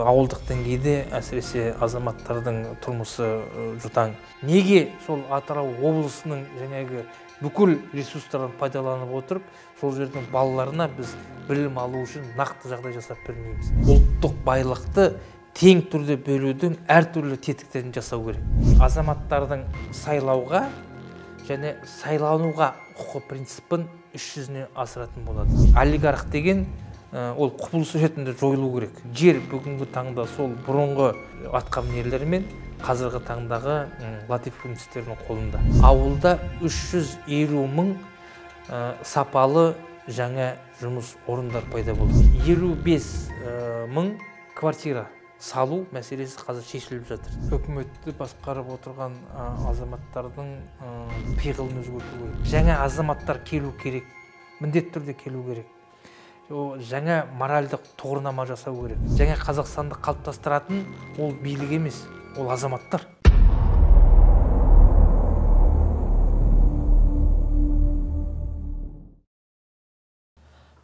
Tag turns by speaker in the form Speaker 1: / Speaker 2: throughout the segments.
Speaker 1: ауылдық деңгейде әсіресе азаматтардың тұрмысы жұтаң неге сол атырау облысының жәнегі бүкіл ресурстарын пайдаланып отырып сол жердің балаларына біз білім алу үшін нақты жағдай жасап бермейміз ұлттық байлықты тең түрде бөлудің әртүрлі тетіктерін жасау керек азаматтардың сайлауға және сайлануға құқы принципін іс жүзіне асыратын болады олигарх деген Э, ол құбылыс ретінде жойылу керек жер бүгінгі таңда сол бұрынғы атқамінерлер мен қазіргі таңдағы латифундистердің қолында ауылда 350 мың э, сапалы жаңа жұмыс орындар пайда болды бес э, мың квартира салу мәселесі қазір шешіліп жатыр үкіметті басқарып отырған азаматтардың ә, пиғылын өзгерту керек жаңа азаматтар келу керек міндетті түрде келу керек жаңа моральдық тұғырнама жасау керек жаңа қазақстанды қалыптастыратын ол билік емес ол азаматтар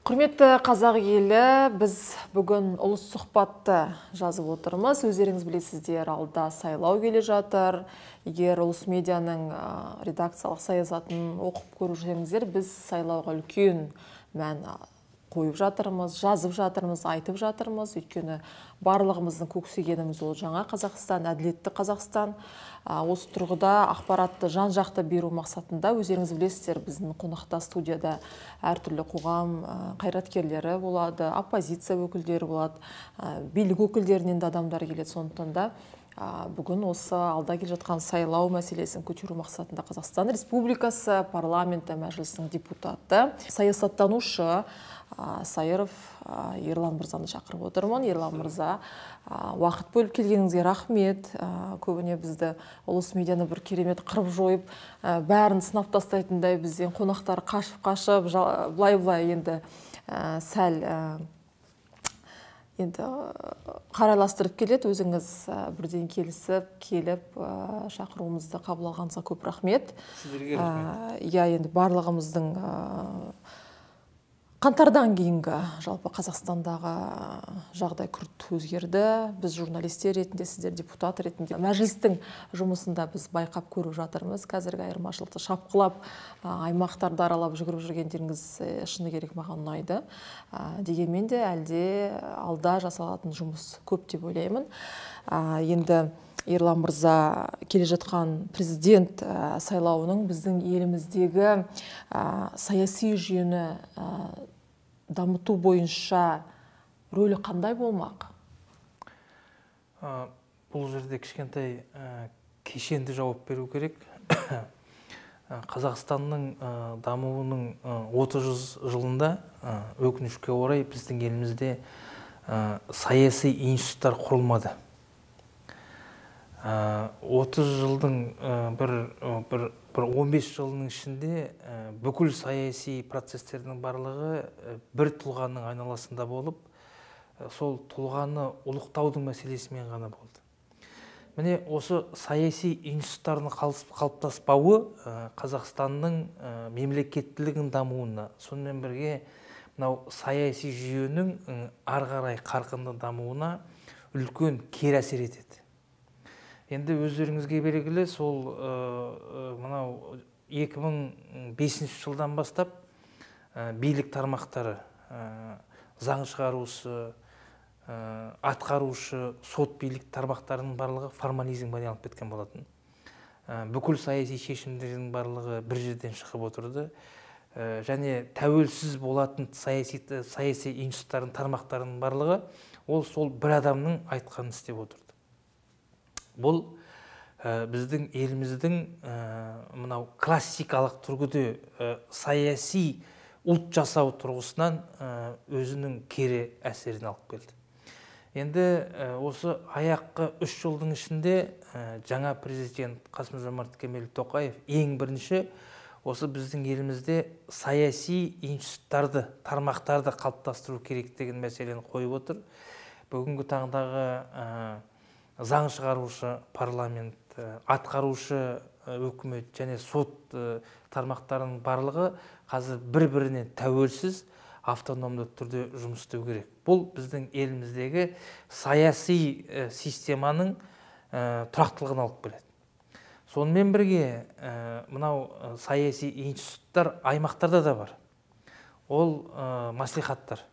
Speaker 2: құрметті қазақ елі біз бүгін ұлыс сұхбатты жазып отырмыз өздеріңіз білесіздер алда сайлау келе жатыр егер ұлыс медианың редакциялық саясатын оқып көрсеңіздер біз сайлауға үлкен мән қойып жатырмыз жазып жатырмыз айтып жатырмыз өйткені барлығымыздың көксегеніміз ол жаңа қазақстан әділетті қазақстан осы тұрғыда ақпаратты жан жақты беру мақсатында өздеріңіз білесіздер біздің қонақта студияда әртүрлі қоғам қайраткерлері болады оппозиция өкілдері болады билік өкілдерінен де адамдар келеді сондықтан да бүгін осы алда келе жатқан сайлау мәселесін көтеру мақсатында қазақстан республикасы парламенті мәжілісінің депутаты саясаттанушы сайыров ерлан мырзаны шақырып отырмын ерлан мырза уақыт бөліп келгеніңізге рахмет көбіне бізді ұлыс медианы бір керемет қырып жойып бәрін сынап тастайтындай бізден қонақтар қашып қашып былай былай енді сәл енді э, қарайластырып келеді өзіңіз э, бірден келісіп келіп э, шақыруымызды қабыл алғаныңызға көп рахмет
Speaker 1: сіздерге рахмет
Speaker 2: иә енді барлығымыздың Қантардан кейінгі жалпы қазақстандағы жағдай күрт өзгерді біз журналистер ретінде сіздер депутат ретінде мәжілістің жұмысында біз байқап көріп жатырмыз қазіргі айырмашылықты шапқылап аймақтарды аралап жүгіріп жүргендеріңіз шыны керек маған ұнайды дегенмен де әлде алда жасалатын жұмыс көп деп ойлаймын енді ерлан мырза келе жатқан президент э, сайлауының біздің еліміздегі э, саяси жүйені э, дамыту бойынша рөлі қандай болмақ
Speaker 1: бұл жерде кішкентай кешенді жауап беру керек қазақстанның дамуының 30 жылында өкінішке орай біздің елімізде саяси институттар құрылмады Э, отыз жылдың э, бір бір бір он бес жылының ішінде э, бүкіл саяси процестердің барлығы бір тұлғаның айналасында болып сол тұлғаны ұлықтаудың мәселесімен ғана болды міне осы саяси институттардың қалыптаспауы қазақстанның мемлекеттілігін дамуына сонымен бірге мынау саяси жүйенің ары қарай қарқынды дамуына үлкен кері әсер етеді енді өздеріңізге белгілі сол мынау 2005 жылдан бастап билік тармақтары заң шығарушы атқарушы сот билік тармақтарының барлығы формализмге айналып кеткен болатын бүкіл саяси шешімдердің барлығы бір жерден шығып отырды және тәуелсіз болатын саяси саяси институттардың тармақтарының барлығы ол сол бір адамның айтқанын істеп отыр бұл э, біздің еліміздің э, мынау классикалық түргіде э, саяси ұлт жасау тұрғысынан өзінің кере әсерін алып келді енді осы аяққы үш жылдың ішінде жаңа президент қасым жомарт кемелұлы тоқаев ең бірінші осы біздің елімізде саяси институттарды тармақтарды қалыптастыру керек деген мәселені қойып отыр бүгінгі таңдағы заң шығарушы парламент э, атқарушы э, өкімет және сот э, тармақтарының барлығы қазір бір бірінен тәуелсіз автономды түрде жұмыс істеу керек бұл біздің еліміздегі саяси системаның тұрақтылығын алып келеді сонымен бірге мынау саяси институттар аймақтарда да бар ол маслихаттар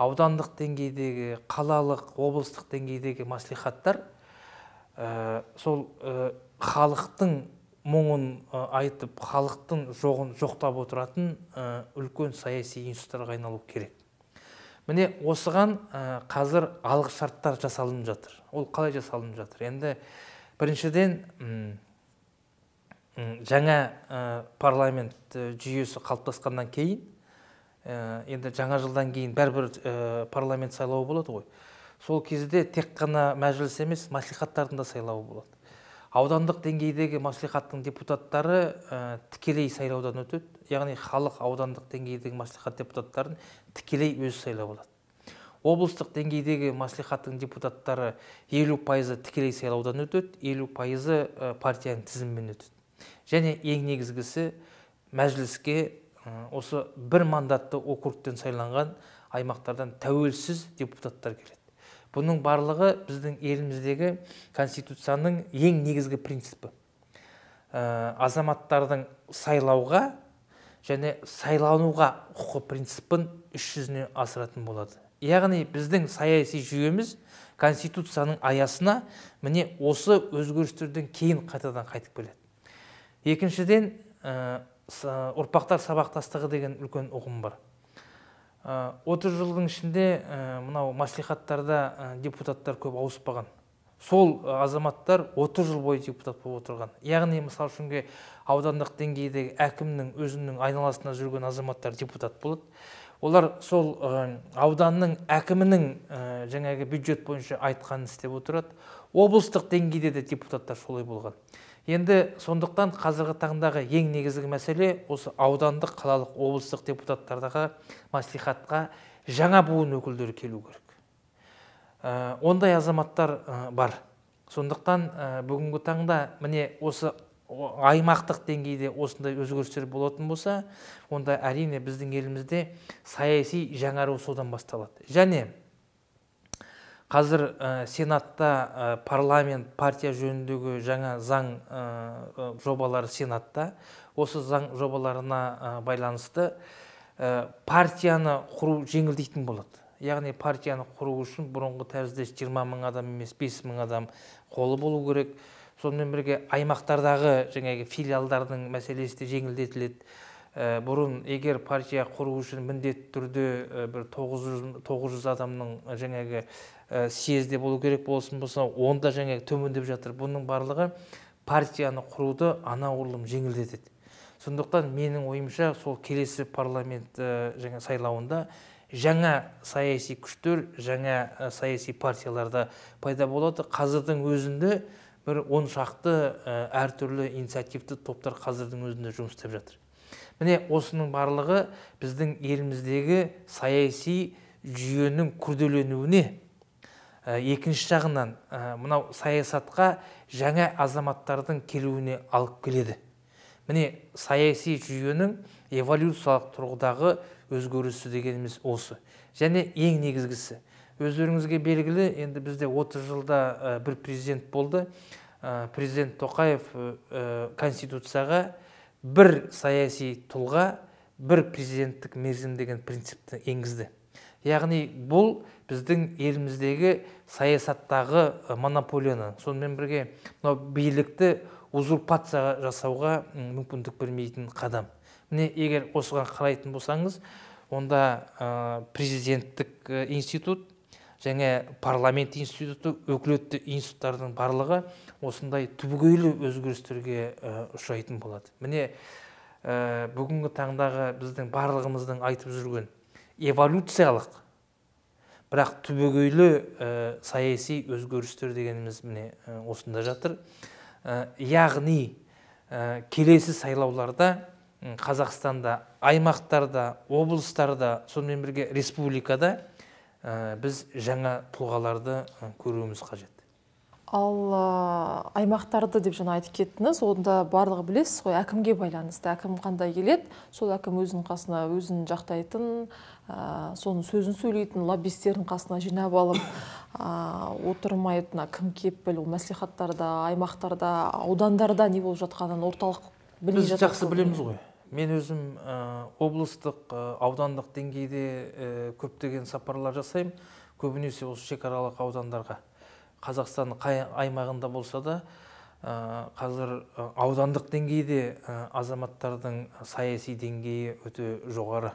Speaker 1: аудандық деңгейдегі қалалық облыстық деңгейдегі мәслихаттар ә, сол э, халықтың мұңын э, айтып халықтың жоғын жоқтап отыратын үлкен саяси институттарға айналу керек міне осыған қазір алғы шарттар жасалынып жатыр ол қалай жасалынып жатыр енді біріншіден ұм, жаңа парламент жүйесі қалыптасқаннан кейін Э, енді жаңа жылдан кейін бәрібір э, парламент сайлауы болады ғой сол кезде тек қана мәжіліс емес мәслихаттардың да сайлауы болады аудандық деңгейдегі мәслихаттың депутаттары ә, тікелей сайлаудан өтеді яғни халық аудандық деңгейдегі мәслихат депутаттарын тікелей өзі сайлап алады облыстық деңгейдегі мәслихаттың депутаттары елу пайызы тікелей сайлаудан өтеді елу пайызы партияның тізімімен өтеді және ең негізгісі мәжіліске осы бір мандатты округтен сайланған аймақтардан тәуелсіз депутаттар келеді бұның барлығы біздің еліміздегі конституцияның ең негізгі принципі ә, азаматтардың сайлауға және сайлануға құқы принципін іс жүзіне асыратын болады яғни біздің саяси жүйеміз конституцияның аясына міне осы өзгерістерден кейін қайтадан қайтып келеді екіншіден Э, ұрпақтар сабақтастығы деген үлкен ұғым бар э, отыз жылдың ішінде э, мынау мәслихаттарда депутаттар көп ауыспаған сол азаматтар 30 жыл бойы депутат болып отырған яғни мысалы үшінге аудандық деңгейдегі әкімнің өзінің айналасында жүрген азаматтар депутат болады олар сол ауданның әкімінің жаңағы бюджет бойынша айтқанын істеп отырады облыстық деңгейде де депутаттар солай болған енді сондықтан қазіргі таңдағы ең негізгі мәселе осы аудандық қалалық облыстық депутаттардағы мәслихатқа жаңа буын өкілдері келу керек ә, ондай азаматтар ә, бар сондықтан ә, бүгінгі таңда міне осы аймақтық деңгейде осындай өзгерістер болатын болса онда әрине біздің елімізде саяси жаңару содан басталады және қазір э, сенатта э, парламент партия жөніндегі жаңа заң э, жобалары сенатта осы заң жобаларына байланысты партияны құру жеңілдейтін болады яғни партияны құру үшін бұрынғы тәріздес 20 мың адам емес 5 мың адам қолы болу керек сонымен бірге аймақтардағы жаңағы филиалдардың мәселесі де жеңілдетіледі Э, бұрын егер партия құру үшін міндетті түрде э, бір 900, 900 адамның э, жаңағы съезде болу керек болсын болса онда жаңағы төмендеп жатыр бұның барлығы партияны құруды анағұрлым жеңілдетеді сондықтан менің ойымша сол келесі парламент жаңа сайлауында жаңа саяси күштер жаңа саяси партияларда пайда болады қазірдің өзінде бір он шақты әртүрлі инициативті топтар қазірдің өзінде жұмыс істеп жатыр міне осының барлығы біздің еліміздегі саяси жүйенің күрделенуіне ә, екінші жағынан ә, мынау саясатқа жаңа азаматтардың келуіне алып келеді міне саяси жүйенің эволюциялық тұрғыдағы өзгерісі дегеніміз осы және ең негізгісі өздеріңізге белгілі енді бізде 30 жылда ә, бір президент болды ә, президент тоқаев ә, конституцияға бір саяси тұлға бір президенттік мерзім деген принципті енгізді яғни бұл біздің еліміздегі саясаттағы монополияны сонымен бірге мынау билікті узурпация жасауға мүмкіндік бермейтін қадам міне егер осыған қарайтын болсаңыз онда президенттік институт және парламент институты өкілетті институттардың барлығы осындай түбегейлі өзгерістерге э, ұшырайтын болады міне ә, бүгінгі таңдағы біздің барлығымыздың айтып жүрген эволюциялық бірақ түбегейлі э, саяси өзгерістер дегеніміз міне осында жатыр яғни келесі сайлауларда қазақстанда аймақтарда облыстарда сонымен бірге республикада Ә, біз жаңа тұлғаларды көруіміз қажет
Speaker 2: ал аймақтарды деп жаңа айтып кеттіңіз онда барлығы білесіз ғой әкімге байланысты әкім қандай келеді сол әкім өзінің қасына өзін жақтайтын ә, соның сөзін сөйлейтін лоббистерін қасына жинап алып ә, кім кепіл ол мәслихаттарда аймақтарда аудандарда не болып жатқанын орталық біз жақсы білеміз ғой
Speaker 1: мен өзім облыстық аудандық деңгейде көптеген сапарлар жасаймын көбінесе осы шекаралық аудандарға қазақстанның қай аймағында болса да қазір аудандық деңгейде азаматтардың саяси деңгейі өте жоғары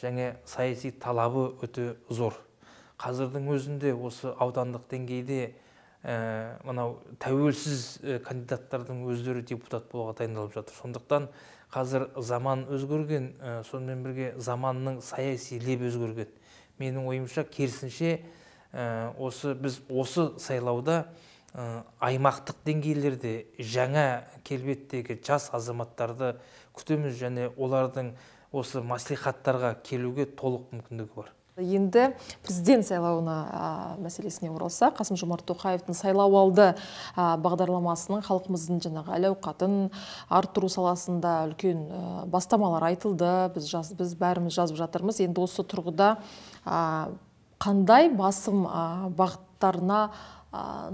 Speaker 1: және саяси талабы өте зор қазірдің өзінде осы аудандық деңгейде мынау тәуелсіз кандидаттардың өздері депутат болуға дайындалып жатыр сондықтан қазір заман өзгерген ә, сонымен бірге заманның саяси лебі өзгерген менің ойымша керісінше э, осы біз осы сайлауда ә, аймақтық деңгейлерде жаңа келбеттегі жас азаматтарды күтеміз және олардың осы мәслихаттарға келуге толық мүмкіндігі бар
Speaker 2: енді президент сайлауына мәселесіне оралсақ қасым жомарт тоқаевтың сайлауалды бағдарламасының халқымыздың жаңағы әл ауқатын арттыру саласында үлкен бастамалар айтылды біз, бәріміз жазып жатырмыз енді осы тұрғыда қандай басым бағыттарына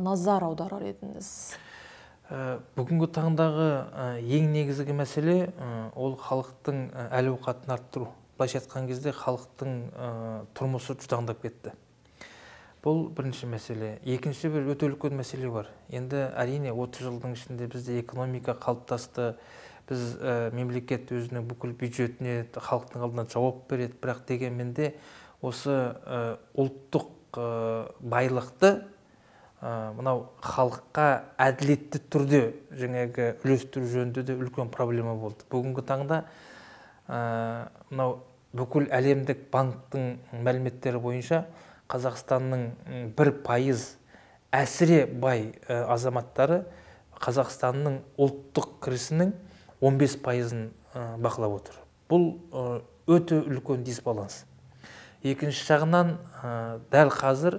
Speaker 2: назар аударар едіңіз
Speaker 1: ә, бүгінгі таңдағы ең негізгі мәселе ол халықтың әл ауқатын арттыру былайша айтқан кезде халықтың ә, тұрмысы жұтаңдап кетті бұл бірінші мәселе екінші бір өте үлкен мәселе бар енді әрине 30 жылдың ішінде бізде экономика қалыптасты біз э, мемлекет өзінің бүкіл бюджетіне халықтың алдына жауап береді бірақ дегенмен де осы ә, ұлттық байлықты мынау халыққа әділетті түрде жаңағы үлестіру жөнінде де үлкен проблема болды бүгінгі таңда Э, мынау бүкіл әлемдік банктің мәліметтері бойынша қазақстанның бір пайыз әсіре бай э, азаматтары қазақстанның ұлттық кірісінің 15 пайызын э, бақылап отыр бұл өте үлкен дисбаланс екінші жағынан дәл қазір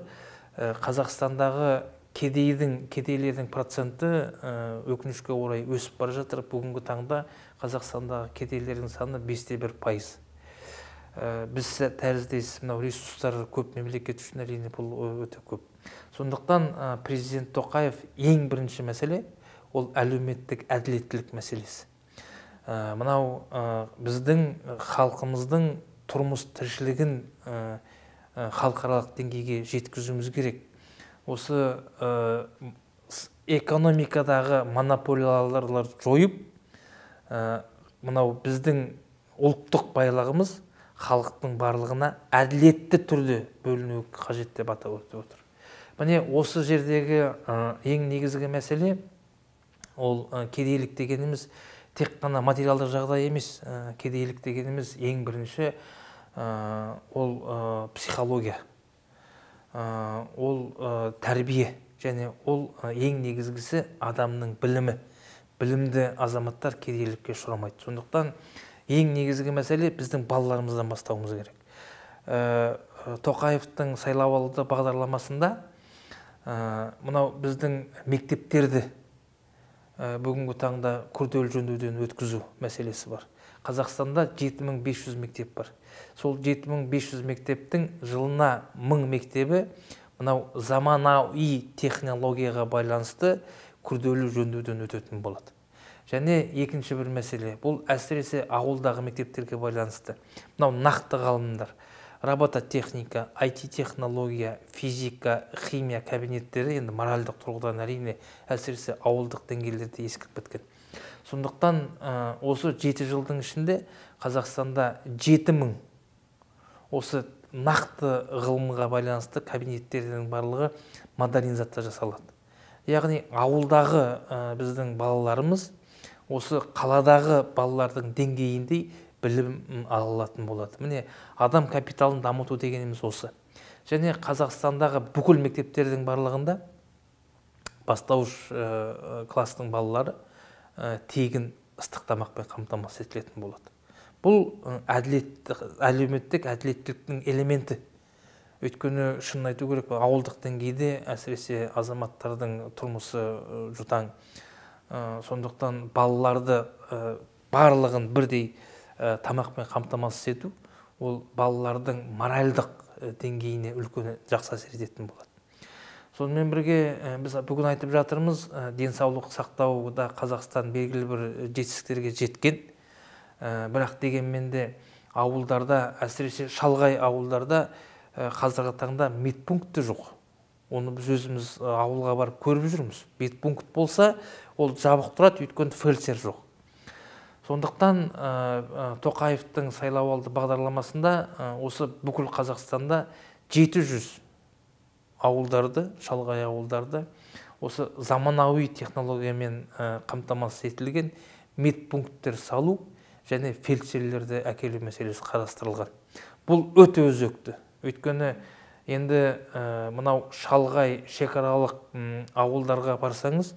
Speaker 1: қазақстандағы кедейдің кедейлердің проценті өкінішке орай өсіп бара жатыр бүгінгі таңда қазақстандағы кедейлердің саны бесте бір пайыз э, біз тәріздес мынау ресурстар көп мемлекет үшін әрине бұл э, өте көп сондықтан э, президент тоқаев ең бірінші мәселе ол әлеуметтік әділеттілік мәселесі мынау біздің халқымыздың тұрмыс тіршілігін халықаралық ә, деңгейге жеткізуіміз керек осы экономикадағы монополияларды жойып ә, мынау біздің ұлттық байлығымыз халықтың барлығына әділетті түрде бөліну қажет деп атап өтіп отыр міне осы жердегі ә, ең негізгі мәселе ол ә, кедейлік дегеніміз тек қана материалдық жағдай емес ә, кедейлік дегеніміз ең бірінші ол психология ол тәрбие және ол ең негізгісі адамның білімі білімді азаматтар кедейлікке ұшырамайды сондықтан ең негізгі мәселе біздің балаларымыздан бастауымыз керек ә, тоқаевтың сайлауалды бағдарламасында ә, мынау біздің мектептерді э, бүгінгі таңда күрделі жөндеуден өткізу мәселесі бар қазақстанда 7500 мектеп бар сол 7500 мектептің жылына мың мектебі мынау заманауи технологияға байланысты күрделі жөндеуден өтетін болады және екінші бір мәселе бұл әсіресе ауылдағы мектептерге байланысты мынау нақты ғалымдар робототехника айти технология физика химия кабинеттері енді моральдық тұрғыдан әрине әсіресе ауылдық деңгейлерде ескіріп кеткен сондықтан осы жеті жылдың ішінде қазақстанда жеті осы нақты ғылымға байланысты кабинеттердің барлығы модернизация жасалады яғни ауылдағы э, біздің балаларымыз осы қаладағы балалардың деңгейіндей білім ала алатын болады міне адам капиталын дамыту дегеніміз осы және қазақстандағы бүкіл мектептердің барлығында бастауыш э, э, кластың балалары тегін ыстық тамақпен қамтамасыз етілетін болады бұл әділетті, әлеуметтік әділеттіліктің элементі өйткені шынын айту керек ауылдық деңгейде әсіресе азаматтардың тұрмысы жұтаң ә, сондықтан балаларды барлығын бірдей ә, тамақпен қамтамасыз ету ол балалардың моральдық деңгейіне үлкен жақсы әсер ететін болады сонымен бірге біз бүгін айтып жатырмыз денсаулық сақтауда қазақстан белгілі бір жетістіктерге жеткен бірақ дегенмен де ауылдарда әсіресе шалғай ауылдарда Э, қазіргі таңда медпункт жоқ оны біз өзіміз э, ауылға барып көріп жүрміз медпункт болса ол жабық тұрады өйткені фельдшер жоқ сондықтан ә, э, сайлау алды бағдарламасында осы бүкіл қазақстанда 700 ауылдарды шалғай ауылдарды осы заманауи технологиямен қамтамасыз етілген медпункттер салу және фельдшерлерді әкелу мәселесі қарастырылған бұл өте өзекті өйткені енді мынау шалғай шекаралық ауылдарға барсаңыз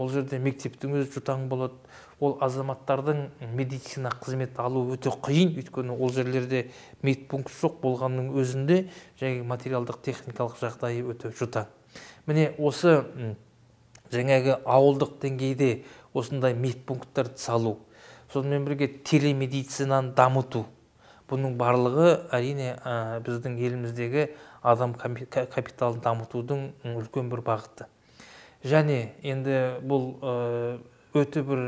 Speaker 1: ол жерде мектептің өзі жұтаң болады ол азаматтардың медицина қызмет алу өте қиын өйткені ол жерлерде медпункт жоқ болғанның өзінде және материалдық техникалық жағдайы өте жұтаң міне осы жаңағы ауылдық деңгейде осындай медпункттарды салу сонымен бірге телемедицинаны дамыту бұның барлығы әрине біздің еліміздегі адам капиталын дамытудың үлкен бір бағыты және енді бұл өте бір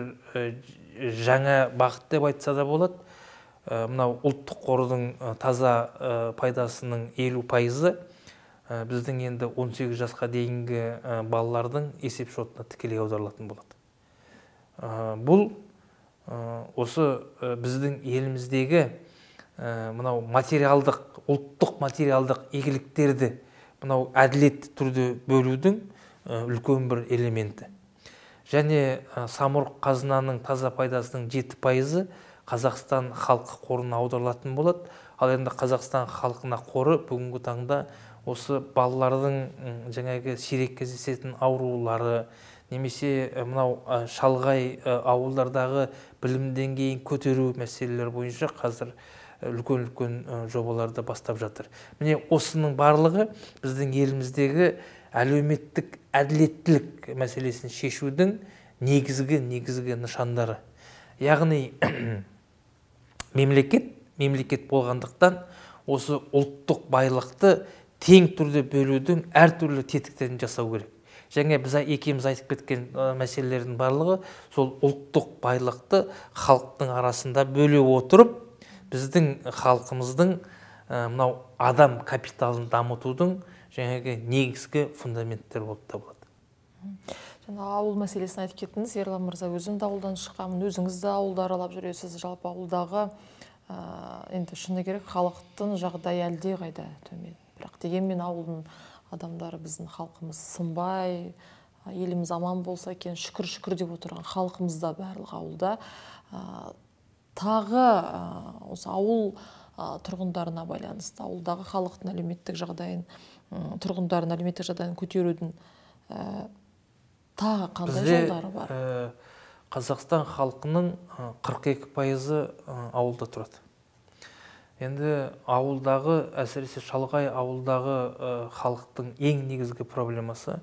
Speaker 1: жаңа бағыт деп айтса да болады мынау ұлттық қордың таза пайдасының елу пайызы біздің енді 18 жасқа дейінгі балалардың есеп шотына тікелей аударылатын болады бұл осы біздің еліміздегі Э, мынау материалдық ұлттық материалдық игіліктерді мынау әділетті түрде бөлудің э, үлкен бір элементі және э, самұрық қазынаның таза пайдасының жеті пайызы қазақстан халқы қорына аударылатын болады ал енді қазақстан халқына қоры бүгінгі таңда осы балалардың жаңағы сирек кездесетін аурулары немесе мынау шалғай ауылдардағы білім деңгейін көтеру мәселелері бойынша қазір Э, үлкен үлкен жобаларды бастап жатыр міне осының барлығы біздің еліміздегі әлеуметтік әділеттілік мәселесін шешудің негізгі негізгі нышандары яғни мемлекет мемлекет болғандықтан осы ұлттық байлықты тең түрде бөлудің әртүрлі тетіктерін жасау керек және біз екеуміз айтып кеткен мәселелердің барлығы сол ұлттық байлықты халықтың арасында бөле отырып біздің халқымыздың мынау адам капиталын дамытудың жаңағы негізгі фундаменттері болып табылады
Speaker 2: жаңа ауыл мәселесін айтып кеттіңіз ерлан мырза өзім де ауылдан шыққанмын өзіңіз де ауылды аралап жүресіз жалпы ауылдағы ә, енді шыны керек халықтың жағдайы әлдеқайда төмен бірақ дегенмен ауылдың адамдары біздің халқымыз сынбай еліміз аман болса екен шүкір шүкір деп отырған халқымыз да барлық ауылда тағы осы ауыл тұрғындарына байланысты ауылдағы халықтың әлеуметтік жағдайын тұрғындардың әлеуметтік жағдайын көтерудің тағы қандай жолдары бар
Speaker 1: қазақстан халқының 42 пайызы ауылда тұрады енді ауылдағы әсіресе шалғай ауылдағы халықтың ең негізгі проблемасы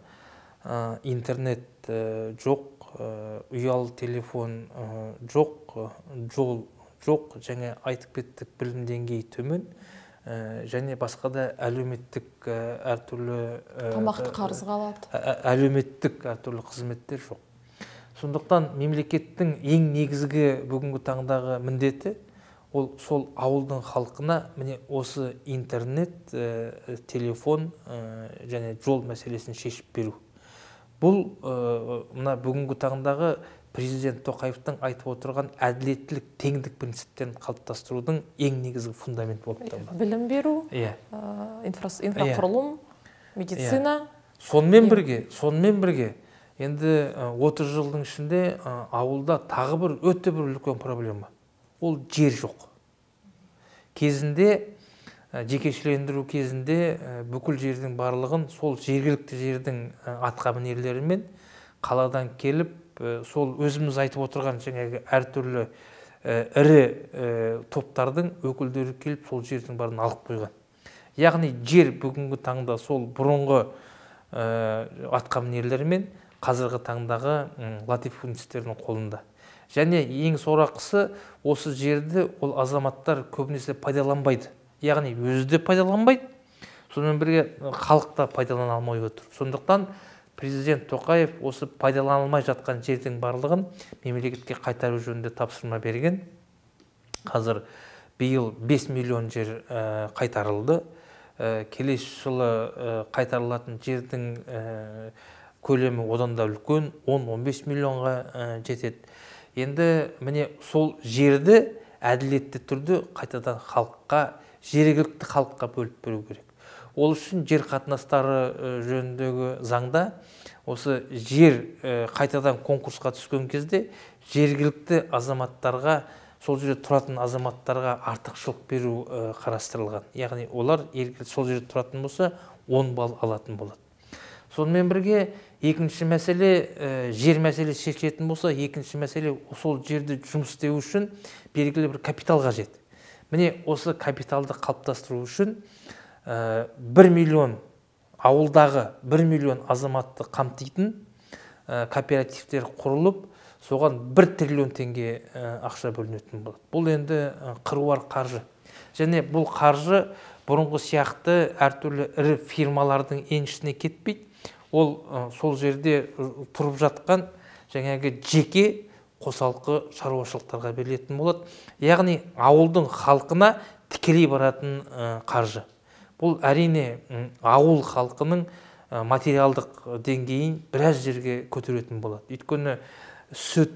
Speaker 1: интернет э, жоқ Э, ұялы телефон э, жоқ э, жол жоқ және айтып кеттік білім деңгейі төмен және басқа да әлеуметтік әртүрлі тамақты қарызға алады ә, ә, әлеуметтік әртүрлі қызметтер жоқ сондықтан мемлекеттің ең негізгі бүгінгі таңдағы міндеті ол сол ауылдың халқына міне осы интернет телефон және жол мәселесін шешіп беру бұл мына бүгінгі таңдағы президент тоқаевтың айтып отырған әділеттілік теңдік принциптерін қалыптастырудың ең негізгі фундамент болып табылады білім беру
Speaker 2: иә инфрақұрылым медицина
Speaker 1: сонымен бірге сонымен бірге енді 30 жылдың ішінде ауылда тағы бір өте бір үлкен проблема ол жер жоқ кезінде жекешелендіру кезінде бүкіл жердің барлығын сол жергілікті жердің атқамінерлерімен қаладан келіп сол өзіміз айтып отырған жаңағы әртүрлі ірі топтардың өкілдері келіп сол жердің барын алып қойған яғни жер бүгінгі таңда сол бұрынғы атқамінерлермен қазіргі таңдағы латифундистердің қолында және ең сорақысы осы жерді ол азаматтар көбінесе пайдаланбайды яғни өзі де пайдаланбайды сонымен бірге халық та пайдалана алмай отыр сондықтан президент тоқаев осы пайдаланылмай жатқан жердің барлығын мемлекетке қайтару жөнінде тапсырма берген қазір биыл 5 миллион жер қайтарылды келесі жылы қайтарылатын жердің көлемі одан да үлкен 10-15 миллионға жетеді енді міне сол жерді әділетті түрде қайтадан халыққа жергілікті халыққа бөліп беру керек ол үшін жер қатынастары жөніндегі заңда осы жер қайтадан конкурсқа түскен кезде жергілікті азаматтарға сол жерде тұратын азаматтарға артықшылық беру қарастырылған яғни олар сол жерде тұратын болса 10 балл алатын болады сонымен бірге екінші мәселе жер мәселесі шешілетін болса екінші мәселе сол жерде жұмыс істеу үшін белгілі бір капитал қажет міне осы капиталды қалыптастыру үшін э, бір миллион ауылдағы бір миллион азаматты қамтитын э, кооперативтер құрылып соған бір триллион теңге э, ақша бөлінетін болады бұл енді қыруар қаржы және бұл қаржы бұрынғы сияқты әртүрлі ірі фирмалардың еншісіне кетпейді ол сол жерде тұрып жатқан жаңағы жеке қосалқы шаруашылықтарға берілетін болады яғни ауылдың халқына тікелей баратын қаржы бұл әрине ауыл халқының материалдық деңгейін біраз жерге көтеретін болады өйткені сүт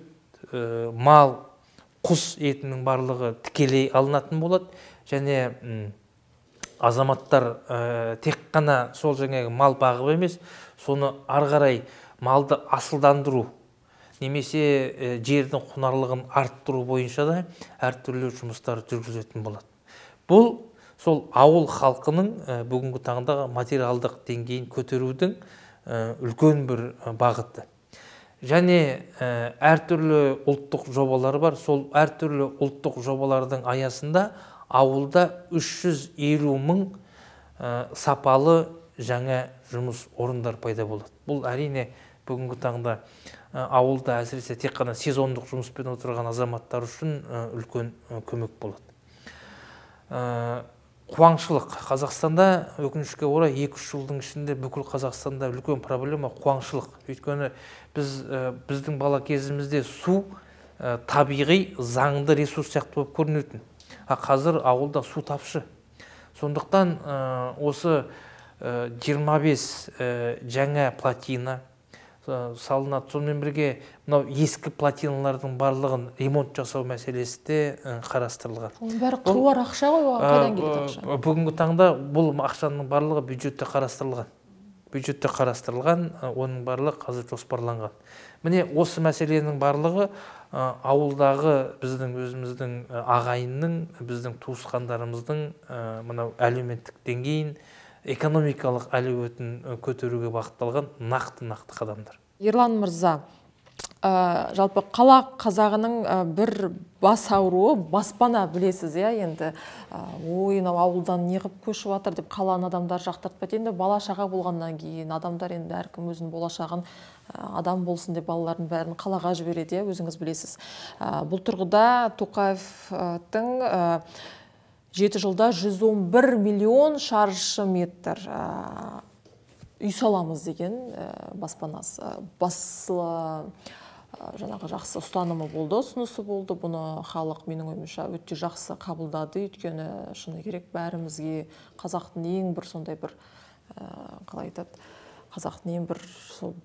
Speaker 1: мал құс етінің барлығы тікелей алынатын болады және азаматтар ә, тек қана сол жаңағы мал бағып емес соны ары қарай малды асылдандыру немесе жердің құнарлығын арттыру бойынша да әртүрлі жұмыстар жүргізетін болады бұл сол ауыл халқының бүгінгі таңдағы материалдық деңгейін көтерудің үлкен бір бағыты және әртүрлі ұлттық жобалар бар сол әртүрлі ұлттық жобалардың аясында ауылда 350 мың сапалы жаңа жұмыс орындар пайда болады бұл әрине бүгінгі таңда ауылда әсіресе тек қана сезондық жұмыспен отырған азаматтар үшін үлкен көмек болады қуаңшылық қазақстанда өкінішке орай екі үш жылдың ішінде бүкіл қазақстанда үлкен проблема қуаңшылық өйткені біз біздің бала кезімізде су табиғи заңды ресурс сияқты болып көрінетін ал қазір ауылда су тапшы сондықтан ә, осы 25 жаңа плотина Э, салынады сонымен бірге мынау ескі плотиналардың барлығын ремонт жасау мәселесі де қарастырылған
Speaker 2: оның бәрі қыруар ақша ғой қайдан келеді ақша
Speaker 1: бүгінгі таңда бұл ақшаның барлығы бюджетте қарастырылған бюджетте қарастырылған оның барлығы қазір жоспарланған міне осы мәселенің барлығы ауылдағы біздің өзіміздің ағайынның біздің туысқандарымыздың мынау әлеуметтік деңгейін экономикалық әлеуетін э, көтеруге бағытталған нақты нақты қадамдар
Speaker 2: ерлан мырза э, жалпы қала қазағының э, бір бас ауруы баспана білесіз иә енді ә, ой мынау ауылдан неғып көшіп жатыр деп қаланы адамдар жақтыртпайды енді бала шаға болғаннан кейін адамдар енді әркім өзінің болашағын адам болсын деп балалардың бәрін қалаға жібереді иә өзіңіз білесіз бұл тұрғыда тоқаевтың жеті жылда 111 миллион шаршы метр үй саламыз деген э, баспанасы э, басылы э, жаңағы жақсы ұстанымы болды ұсынысы болды бұны халық менің ойымша өте жақсы қабылдады өйткені шыны керек бәрімізге қазақтың ең бір сондай бір қалай айтады қазақтың ең бір сол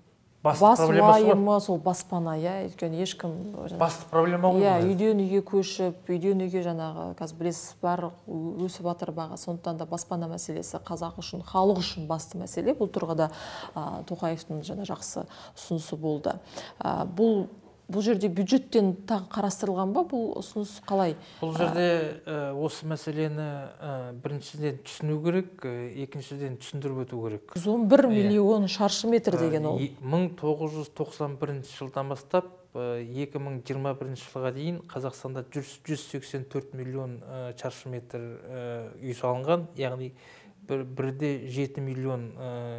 Speaker 2: басты бас уайымы сол баспана иә өйткені ешкім басты проблема ғой иә үйден үйге көшіп үйден үйге жаңағы қазір білесіз бар өсіп жатыр баға сондықтан да баспана мәселесі қазақ үшін халық үшін басты мәселе бұл тұрғыда ә, тоқаевтың жаңа жақсы ұсынысы болды ә, бұл бұл жерде бюджеттен тағы қарастырылған ба бұл ұсыныс қалай бұл жерде
Speaker 1: э, осы мәселені э, біріншіден түсіну керек ә, екіншіден түсіндіріп өту керек 11 иә.
Speaker 2: миллион шаршы метр деген ол
Speaker 1: 1991 жылдан бастап 2021 жылға дейін Қазақстанда 184 миллион шаршы метр үй салынған яғни бір, бірде 7 миллион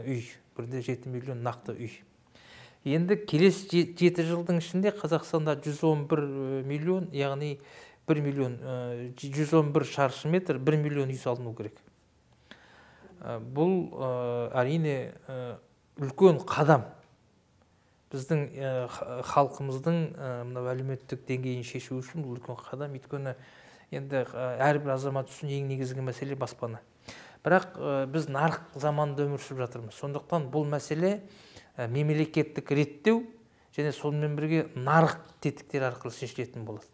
Speaker 1: үй бірде 7 миллион нақты үй енді келесі жеті жылдың ішінде қазақстанда 111 миллион яғни 1 миллион 111 шаршы метр 1 миллион үй салыну керек бұл әрине үлкен қадам біздің халқымыздың мынау әлеуметтік деңгейін шешу үшін бұл үлкен қадам өйткені енді әрбір азамат үшін ең негізгі мәселе баспана бірақ біз нарық заманында өмір сүріп жатырмыз сондықтан бұл мәселе Ә, мемлекеттік реттеу және сонымен бірге нарық тетіктері арқылы шешілетін болады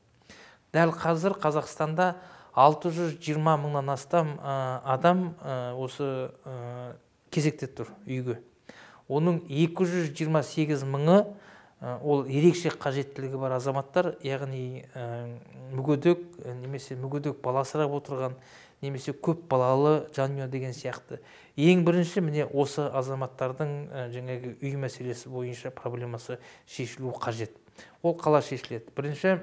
Speaker 1: дәл қазір қазақстанда 620 мыңнан астам ә, адам ә, осы кезекте тұр үйге оның 228 мыңы ол ерекше қажеттілігі бар азаматтар яғни мүгедек немесе мүгедек баласырап асырап отырған немесе көп балалы жанұя деген сияқты ең бірінші міне осы азаматтардың жаңағы үй мәселесі бойынша проблемасы шешілу қажет ол қалай шешіледі бірінші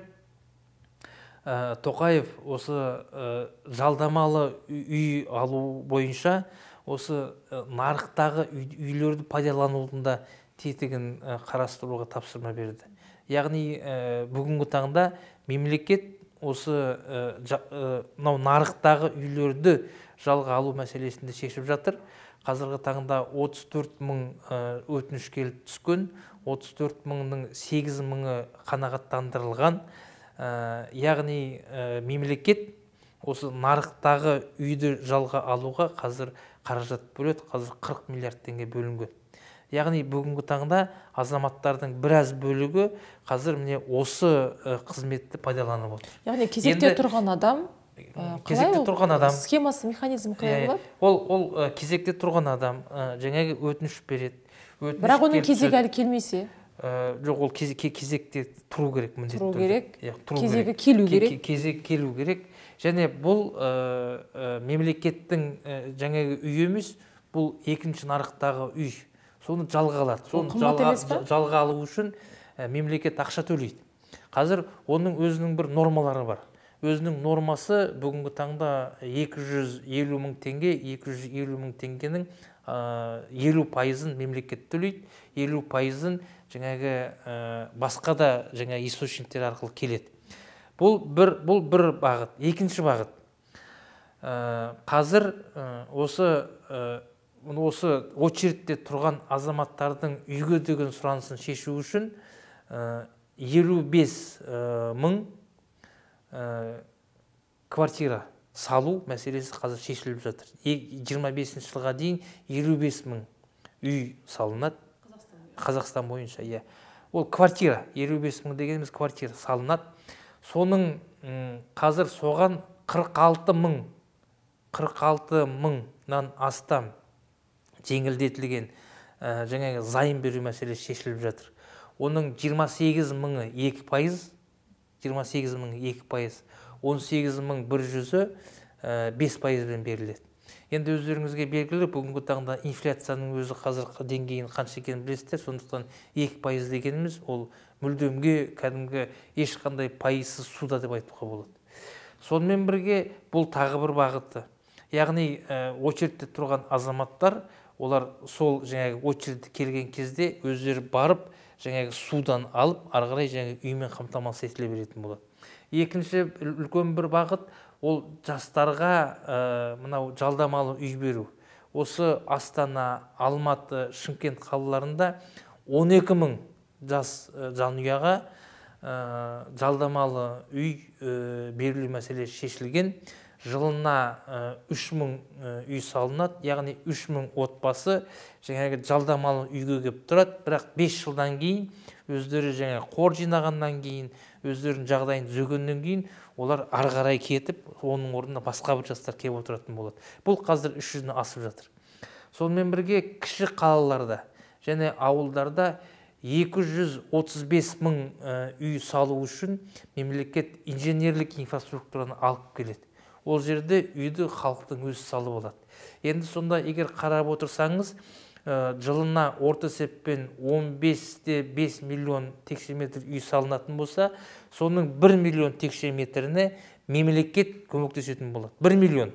Speaker 1: ә, тоқаев осы ә, жалдамалы үй алу бойынша осы ә, нарықтағы үй, үйлерді пайдаланудың да тетігін қарастыруға тапсырма берді яғни бүгінгі таңда мемлекет осы мынау нарықтағы үйлерді жалға алу мәселесінде шешіп жатыр қазіргі таңда 34 мың өтініш келіп түскен 34 мыңның 8 мыңы қанағаттандырылған яғни мемлекет осы нарықтағы үйді жалға алуға қазір қаражат бөледі қазір 40 миллиард теңге бөлінген яғни бүгінгі таңда азаматтардың біраз бөлігі қазір міне осы қызметті пайдаланып отыр яғни кезекте
Speaker 2: тұрған адам кезекте тұрған адам схемасы механизм қалай болады
Speaker 1: ол ол кезекте тұрған адам жаңағы өтініш береді өтініш бірақ оның кезегі әлі келмесе жоқ ол кезекте тұру керек міндетті тұру керек иә, кезегі келу керек кезек келу керек және бұл мемлекеттің жаңағы үйі емес бұл екінші нарықтағы үй соны жалға алады соны жалға, жалға алу үшін ә, мемлекет ақша төлейді қазір оның өзінің бір нормалары бар өзінің нормасы бүгінгі таңда 250 мың теңге 250 мың теңгенің елу пайызын мемлекет төлейді елу пайызын жаңағы ә, басқа да жаңа источниктер арқылы келеді бұл бір бұл бір бағыт екінші бағыт ә, қазір ә, осы осы очередьте тұрған азаматтардың үйге деген сұранысын шешу үшін э, елу бес э, мың э, квартира салу мәселесі қазір шешіліп жатыр 25 жылға дейін бес мың үй салынады қазақстан бойынша иә ол квартира бес мың дегеніміз квартира салынады соның қазір соған 46 мың 46 мыңнан астам жеңілдетілген ә, жаңағы займ беру мәселесі шешіліп жатыр оның 28 мыңы екі пайыз жиырма сегіз мың екі пайыз он сегіз мың бір жүзі ә, бес пайызбен беріледі енді өздеріңізге белгілі бүгінгі таңда инфляцияның өзі қазіргі деңгейін қанша екенін білесіздер сондықтан екі пайыз дегеніміз ол мүлдемге кәдімгі ешқандай пайызсыз суда деп айтуға болады сонымен бірге бұл тағы бір бағыты яғни ә, очередьте тұрған азаматтар олар сол жаңағы очередь келген кезде өздері барып жаңағы судан алып ары қарай жаңағы үймен қамтамасыз етіле беретін болады екінші үлкен бір бағыт ол жастарға ә, мынау жалдамалы үй беру осы астана алматы шымкент қалаларында 12 мың жас э, жанұяға Э, жалдамалы үй э, берілу мәселесі шешілген жылына э, үш мың үй салынады яғни үш мың отбасы жаңағы жалдамалы үйге келіп тұрады бірақ бес жылдан кейін өздері жаңа қор жинағаннан кейін өздерінің жағдайын түзегеннен кейін олар ары қарай кетіп оның орнына басқа бір жастар келіп отыратын болады бұл қазір үш жүзден асып жатыр сонымен бірге кіші қалаларда және ауылдарда 235 мың э, үй салу үшін мемлекет инженерлік инфраструктураны алып келеді ол жерде үйді халықтың өзі салып алады енді сонда егер қарап отырсаңыз э, жылына орта есеппен 15 5 миллион текше метр үй салынатын болса соның 1 миллион текше метріне мемлекет көмектесетін болады 1 миллион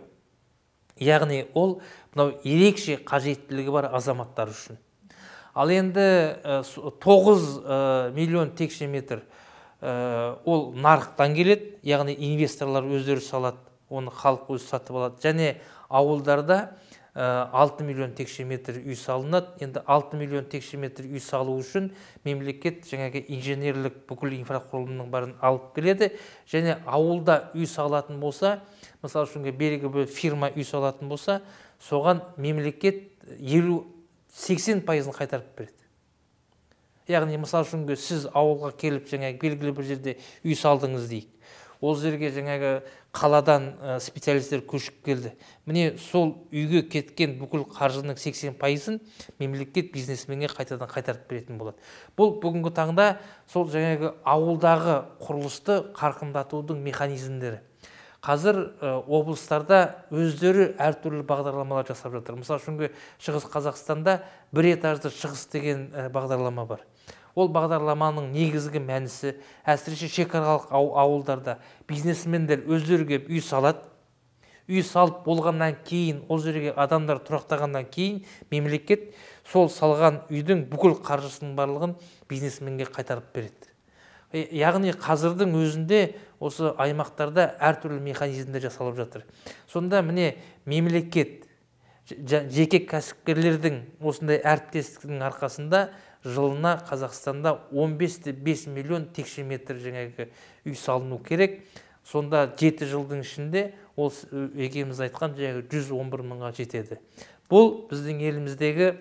Speaker 1: яғни ол мынау ерекше қажеттілігі бар азаматтар үшін ал енді э, тоғыз э, миллион текше метр э, ол нарықтан келеді яғни инвесторлар өздері салады оны халық өзі сатып алады және ауылдарда 6 миллион текше метр үй салынады енді 6 миллион текше метр үй салу үшін мемлекет жаңағы инженерлік бүкіл инфрақұрылымның бәрін алып келеді және ауылда үй салатын болса мысалы үшін белгілі бір фирма үй салатын болса соған мемлекет елу сексен пайызын қайтарып береді яғни мысалы үшін сіз ауылға келіп жаңағы белгілі бір жерде үй салдыңыз дейік ол жерге жаңағы қаладан специалисттер специалистер көшіп келді міне сол үйге кеткен бүкіл қаржының сексен пайызын мемлекет бизнесменге қайтадан қайтарып беретін болады бұл бүгінгі таңда сол жаңағы ауылдағы құрылысты қарқындатудың механизмдері қазір облыстарда өздері әртүрлі бағдарламалар жасап жатыр мысалы үшін шығыс қазақстанда бір этажды шығыс деген бағдарлама бар ол бағдарламаның негізгі мәнісі әсіресе шекаралық ауылдарда бизнесмендер өздері үй салады үй салып болғаннан кейін ол жерге адамдар тұрақтағаннан кейін мемлекет сол салған үйдің бүкіл қаржысының барлығын бизнесменге қайтарып береді яғни қазірдің өзінде осы аймақтарда әртүрлі механизмдер жасалып жатыр сонда міне мемлекет жеке кәсіпкерлердің осындай әріптестіктің арқасында жылына қазақстанда 15-5 миллион текше метр жаңағы үй салыну керек сонда жеті жылдың ішінде ол екеуміз айтқан жаңағы бір мыңға жетеді бұл біздің еліміздегі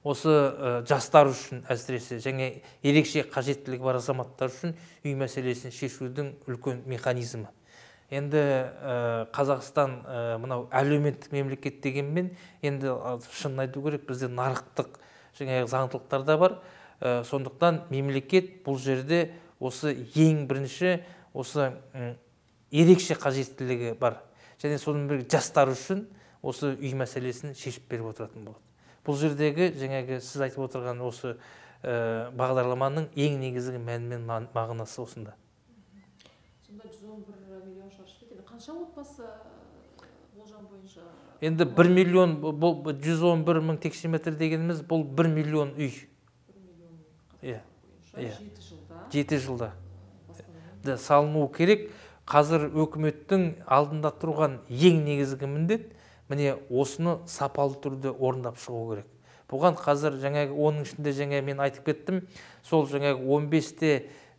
Speaker 1: осы ә, жастар үшін әсіресе және ерекше қажеттілігі бар азаматтар үшін үй мәселесін шешудің үлкен механизмі енді ә, қазақстан ә, мынау әлеуметтік мемлекет дегенмен енді шынын айту керек бізде нарықтық жаңағы заңдылықтар да бар ә, сондықтан мемлекет бұл жерде осы ең бірінші осы ә, ерекше қажеттілігі бар және сонымен бірге жастар үшін осы үй мәселесін шешіп беріп отыратын болады бұл жердегі жаңағы сіз айтып отырған осы э, бағдарламаның ең негізгі мәні мен мағынасы осында
Speaker 2: сонда жүз он бір миллион шаршы метр қанша отбасы э, болжам бойынша енді бір
Speaker 1: миллион бұл жүз он бір мың текше метр дегеніміз бұл бір миллион үй иә иә жеті жылда да салынуы керек қазір өкіметтің алдында тұрған ең негізгі міндет міне осыны сапалы түрде орындап шығу керек бұған қазір жаңағы оның ішінде жаңа мен айтып кеттім сол жаңағы 15-те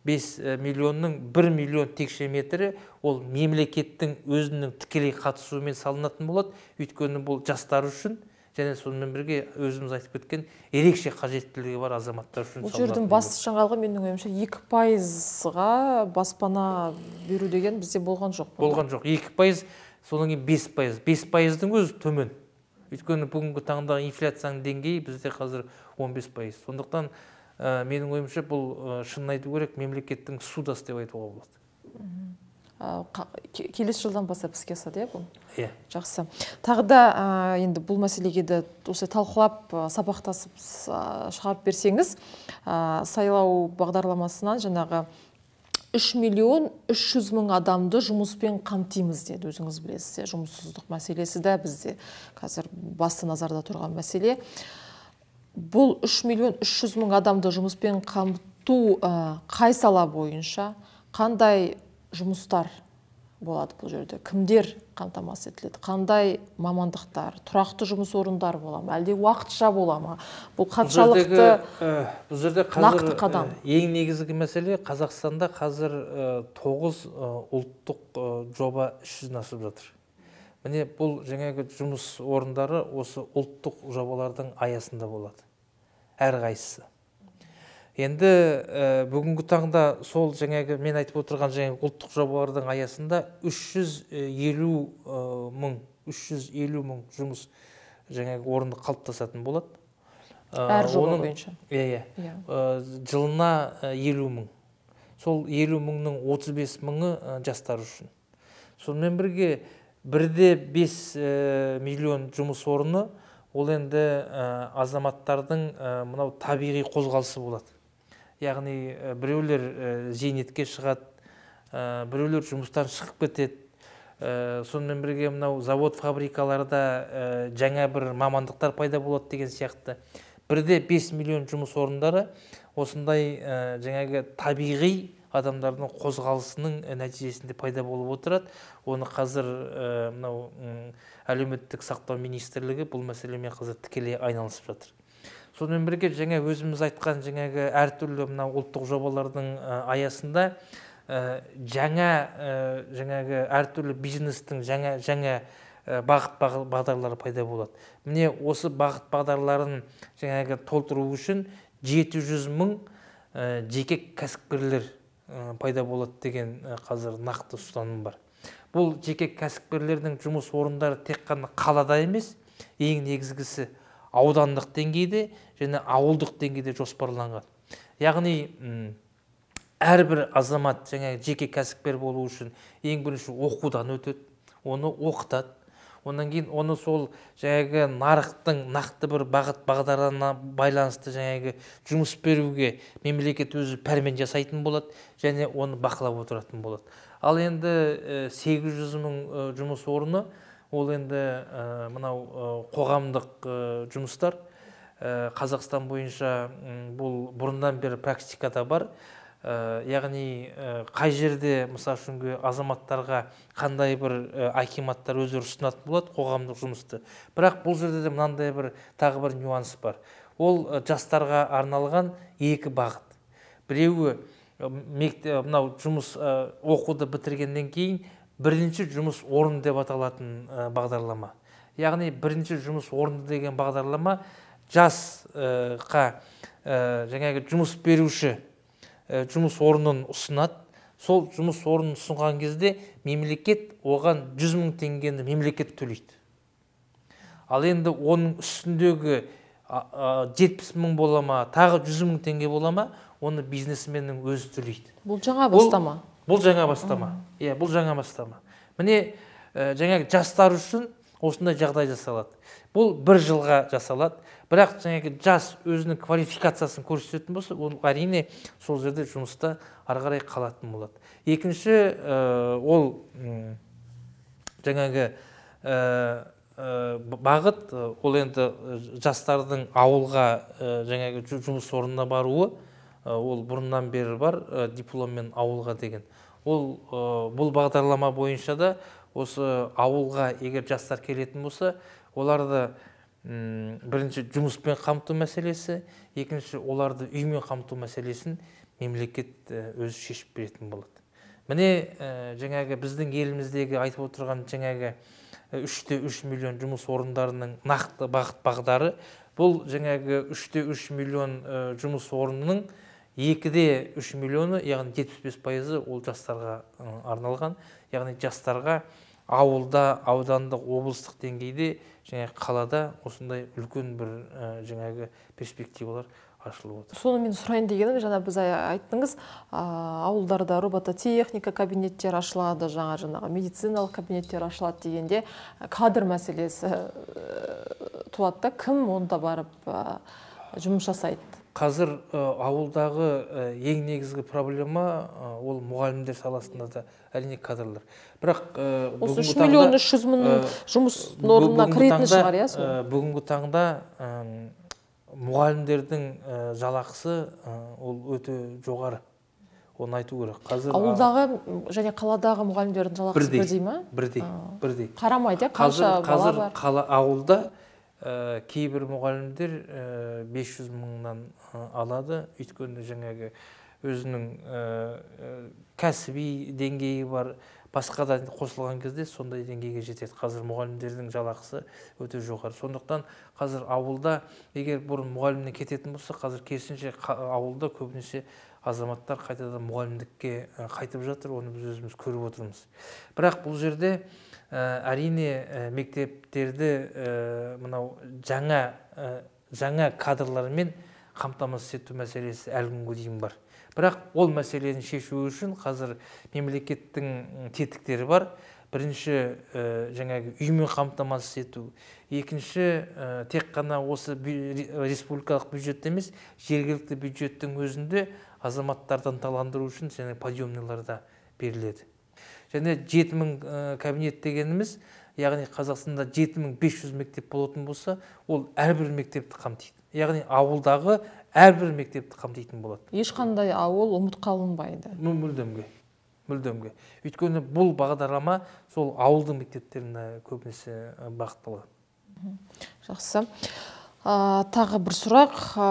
Speaker 1: 5 миллионның 1 миллион текше метрі ол мемлекеттің өзінің тікелей қатысуымен салынатын болады өйткені бұл жастар үшін және сонымен бірге өзіміз айтып кеткен ерекше қажеттілігі бар азаматтар үшін бұл жердің басты
Speaker 2: жаңалығы менің ойымша екі пайызға баспана беру деген бізде болған жоқ болған
Speaker 1: жоқ екі пайыз содан кейін бес пайыз бес пайыздың өзі төмен өйткені бүгінгі таңдағы инфляцияның деңгейі бізде қазір 15 пайыз сондықтан ә, менің ойымша бұл ә, шынын айту керек мемлекеттің судасы деп айтуға болады
Speaker 2: келесі жылдан бастап іске асады иә бұл иә жақсы тағы да ә, енді бұл мәселеге де осы талқылап ә, сабақтасып ә, шығарып берсеңіз сайлау бағдарламасынан жаңағы үш миллион үш жүз мың адамды жұмыспен қамтимыз деді өзіңіз иә жұмыссыздық мәселесі де бізде қазір басты назарда тұрған мәселе бұл үш миллион үш жүз мың адамды жұмыспен қамту қай сала бойынша қандай жұмыстар болады бұл жерде кімдер қамтамасыз етіледі қандай мамандықтар тұрақты жұмыс орындары бола ма әлде уақытша бола ма бұл қаншалықты
Speaker 1: бұл жерде нақты қадам ең негізгі мәселе қазақстанда қазір тоғыз ұлттық жоба іс жүзіне асып жатыр міне бұл жаңағы жұмыс орындары осы ұлттық жобалардың аясында болады әрқайсысы енді ә, бүгінгі таңда сол жаңағы мен айтып отырған жаңағы ұлттық жобалардың аясында 350 э, мың 350 мың жұмыс жаңағы орны қалыптасатын болады э, әр жоба бойынша иә иә, иә. жылына елу мың сол елу мыңның 35 бес мыңы жастар үшін сонымен бірге бірде 5 миллион жұмыс орны ол енді ә, азаматтардың ә, мынау табиғи қозғалысы болады яғни біреулер зейнетке шығады біреулер жұмыстан шығып кетеді сонымен бірге мынау завод фабрикаларда жаңа бір мамандықтар пайда болады деген сияқты бірде 5 миллион жұмыс орындары осындай жаңағы табиғи адамдардың қозғалысының нәтижесінде пайда болып отырады оны қазір мынау әлеуметтік сақтау министрлігі бұл мәселемен қазір тікелей айналысып жатыр сонымен бірге жаңа өзіміз айтқан жаңағы әртүрлі мына ұлттық жобалардың аясында жаңа жаңағы әртүрлі бизнестің жаңа жаңа бағыт бағдарлары пайда болады міне осы бағыт бағдарларын жаңағы толтыру үшін 700 мың жеке кәсіпкерлер пайда болады деген қазір нақты ұстаным бар бұл жеке кәсіпкерлердің жұмыс орындары тек қана қалада емес ең негізгісі аудандық деңгейде және ауылдық деңгейде жоспарланған яғни әрбір азамат жаңағы жеке кәсіпкер болу үшін ең бірінші оқудан өтеді оны оқытады одан кейін оны сол жаңағы нарықтың нақты бір бағыт бағдарына байланысты жаңағы жұмыс беруге мемлекет өзі пәрмен жасайтын болады және оны бақылап отыратын болады ал енді 800 жүз мың жұмыс орны ол енді э, мынау э, қоғамдық э, жұмыстар қазақстан бойынша бұл бұрыннан бері практикада бар яғни қай жерде мысалы үшін азаматтарға қандай бір акиматтар өздері ұсынатын болады қоғамдық жұмысты бірақ бұл жерде де мынандай бір тағы бір нюанс бар ол жастарға арналған екі бағыт біреуі мынау жұмыс оқуды бітіргеннен кейін бірінші жұмыс орны деп аталатын бағдарлама яғни бірінші жұмыс орны деген бағдарлама жасқа жаңағы жұмыс беруші жұмыс орнын ұсынады сол жұмыс орнын ұсынған кезде мемлекет оған жүз мың теңгені мемлекет төлейді ал енді оның үстіндегі жетпіс мың бола ма тағы жүз мың теңге бола ма оны бизнесменнің өзі төлейді
Speaker 2: бұл жаңа бастама
Speaker 1: бұл жаңа бастама иә бұл жаңа бастама міне жаңағы жастар үшін осындай жағдай жасалады бұл бір жылға жасалады бірақ жаңағы жас өзінің квалификациясын көрсететін болса ол әрине сол жерде жұмыста ары қарай қалатын болады екінші ол жаңағы ә, бағыт ол енді жастардың ауылға жаңағы жұмыс орнына баруы Э, ол бұрыннан бері бар э, дипломмен ауылға деген ол э, бұл бағдарлама бойынша да осы ауылға егер жастар келетін болса оларды бірінші жұмыспен қамту мәселесі екінші оларды үймен қамту мәселесін мемлекет өзі шешіп беретін болады міне жаңағы біздің еліміздегі айтып отырған жаңағы үште үш миллион жұмыс орындарының нақты бағыт бағдары бұл жаңағы үште үш миллион жұмыс орнының екіде үш миллионы яғни жетпіс бес пайызы ол жастарға арналған яғни жастарға ауылда аудандық облыстық деңгейде және қалада осындай үлкен бір жаңағы перспективалар ашылып
Speaker 2: отыр соны мен сұрайын дегенім жаңа біз айттыңыз ауылдарда робототехника кабинеттер ашылады жаңа жаңағы медициналық кабинеттер ашылады дегенде кадр мәселесі туады да кім онда барып жұмыс жасайды
Speaker 1: қазір ауылдағы ең негізгі проблема ол мұғалімдер саласында да әрине кадрлар бірақ осы үш миллион үш жүз мың жұмыс орнына кіретін шығар иә бүгінгі таңда мұғалімдердің жалақысы ол өте жоғары оны айту керек қазір ауылдағы
Speaker 2: және қаладағы мұғалімдердің жалақысы бірдей, бірдей ма
Speaker 1: бірдей бірдей қарамайды иә қанша қазір, қазір ауылда ә, кейбір мұғалімдер ә, 500 мыңнан алады өйткені жаңағы өзінің кәсіби деңгейі бар басқа да қосылған кезде сондай деңгейге жетеді қазір мұғалімдердің жалақысы өте жоғары сондықтан қазір ауылда егер бұрын мұғалімнен кететін болса қазір керісінше ауылда көбінесе азаматтар қайтадан мұғалімдікке қайтып жатыр оны біз өзіміз көріп отырмыз бірақ бұл жерде әрине мектептерді мынау жаңа жаңа кадрлармен қамтамасыз ету мәселесі әлі күнге дейін бар бірақ ол мәселені шешу үшін қазір мемлекеттің тетіктері бар бірінші ә, жаңағы үймен қамтамасыз ету екінші э, тек қана осы республикалық бюджетте емес жергілікті бюджеттің өзінде азаматтарды ынталандыру үшін және подъемныйларда беріледі және жеті мың э, кабинет дегеніміз яғни қазақстанда жеті мектеп болатын болса ол әрбір мектепті қамтиды яғни ауылдағы әрбір мектепті қамтитын болады
Speaker 2: ешқандай ауыл ұмыт қалынбайды
Speaker 1: мүлдемге мүлдемге өйткені бұл бағдарлама сол ауылдың мектептеріне көбінесе бағытталған
Speaker 2: жақсы Ә, тағы бір сұрақ ә,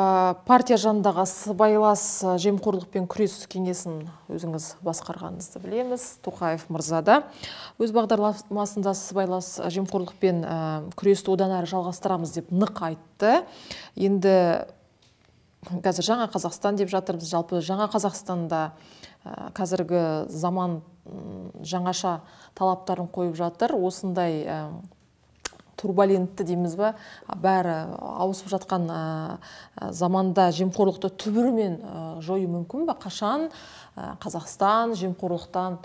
Speaker 2: партия жанындағы сыбайлас жемқорлықпен күрес кеңесін өзіңіз басқарғаныңызды білеміз тоқаев да өз бағдарламасында сыбайлас жемқорлықпен ә, күресті одан әрі жалғастырамыз деп нық айтты енді қазір жаңа қазақстан деп жатырмыз жалпы жаңа қазақстанда ә, қазіргі заман жаңаша талаптарын қойып жатыр осындай Турбалентті дейміз ба бәрі ауысып жатқан заманда жемқорлықты түбірімен жою мүмкін ба қашан қазақстан жемқорлықтан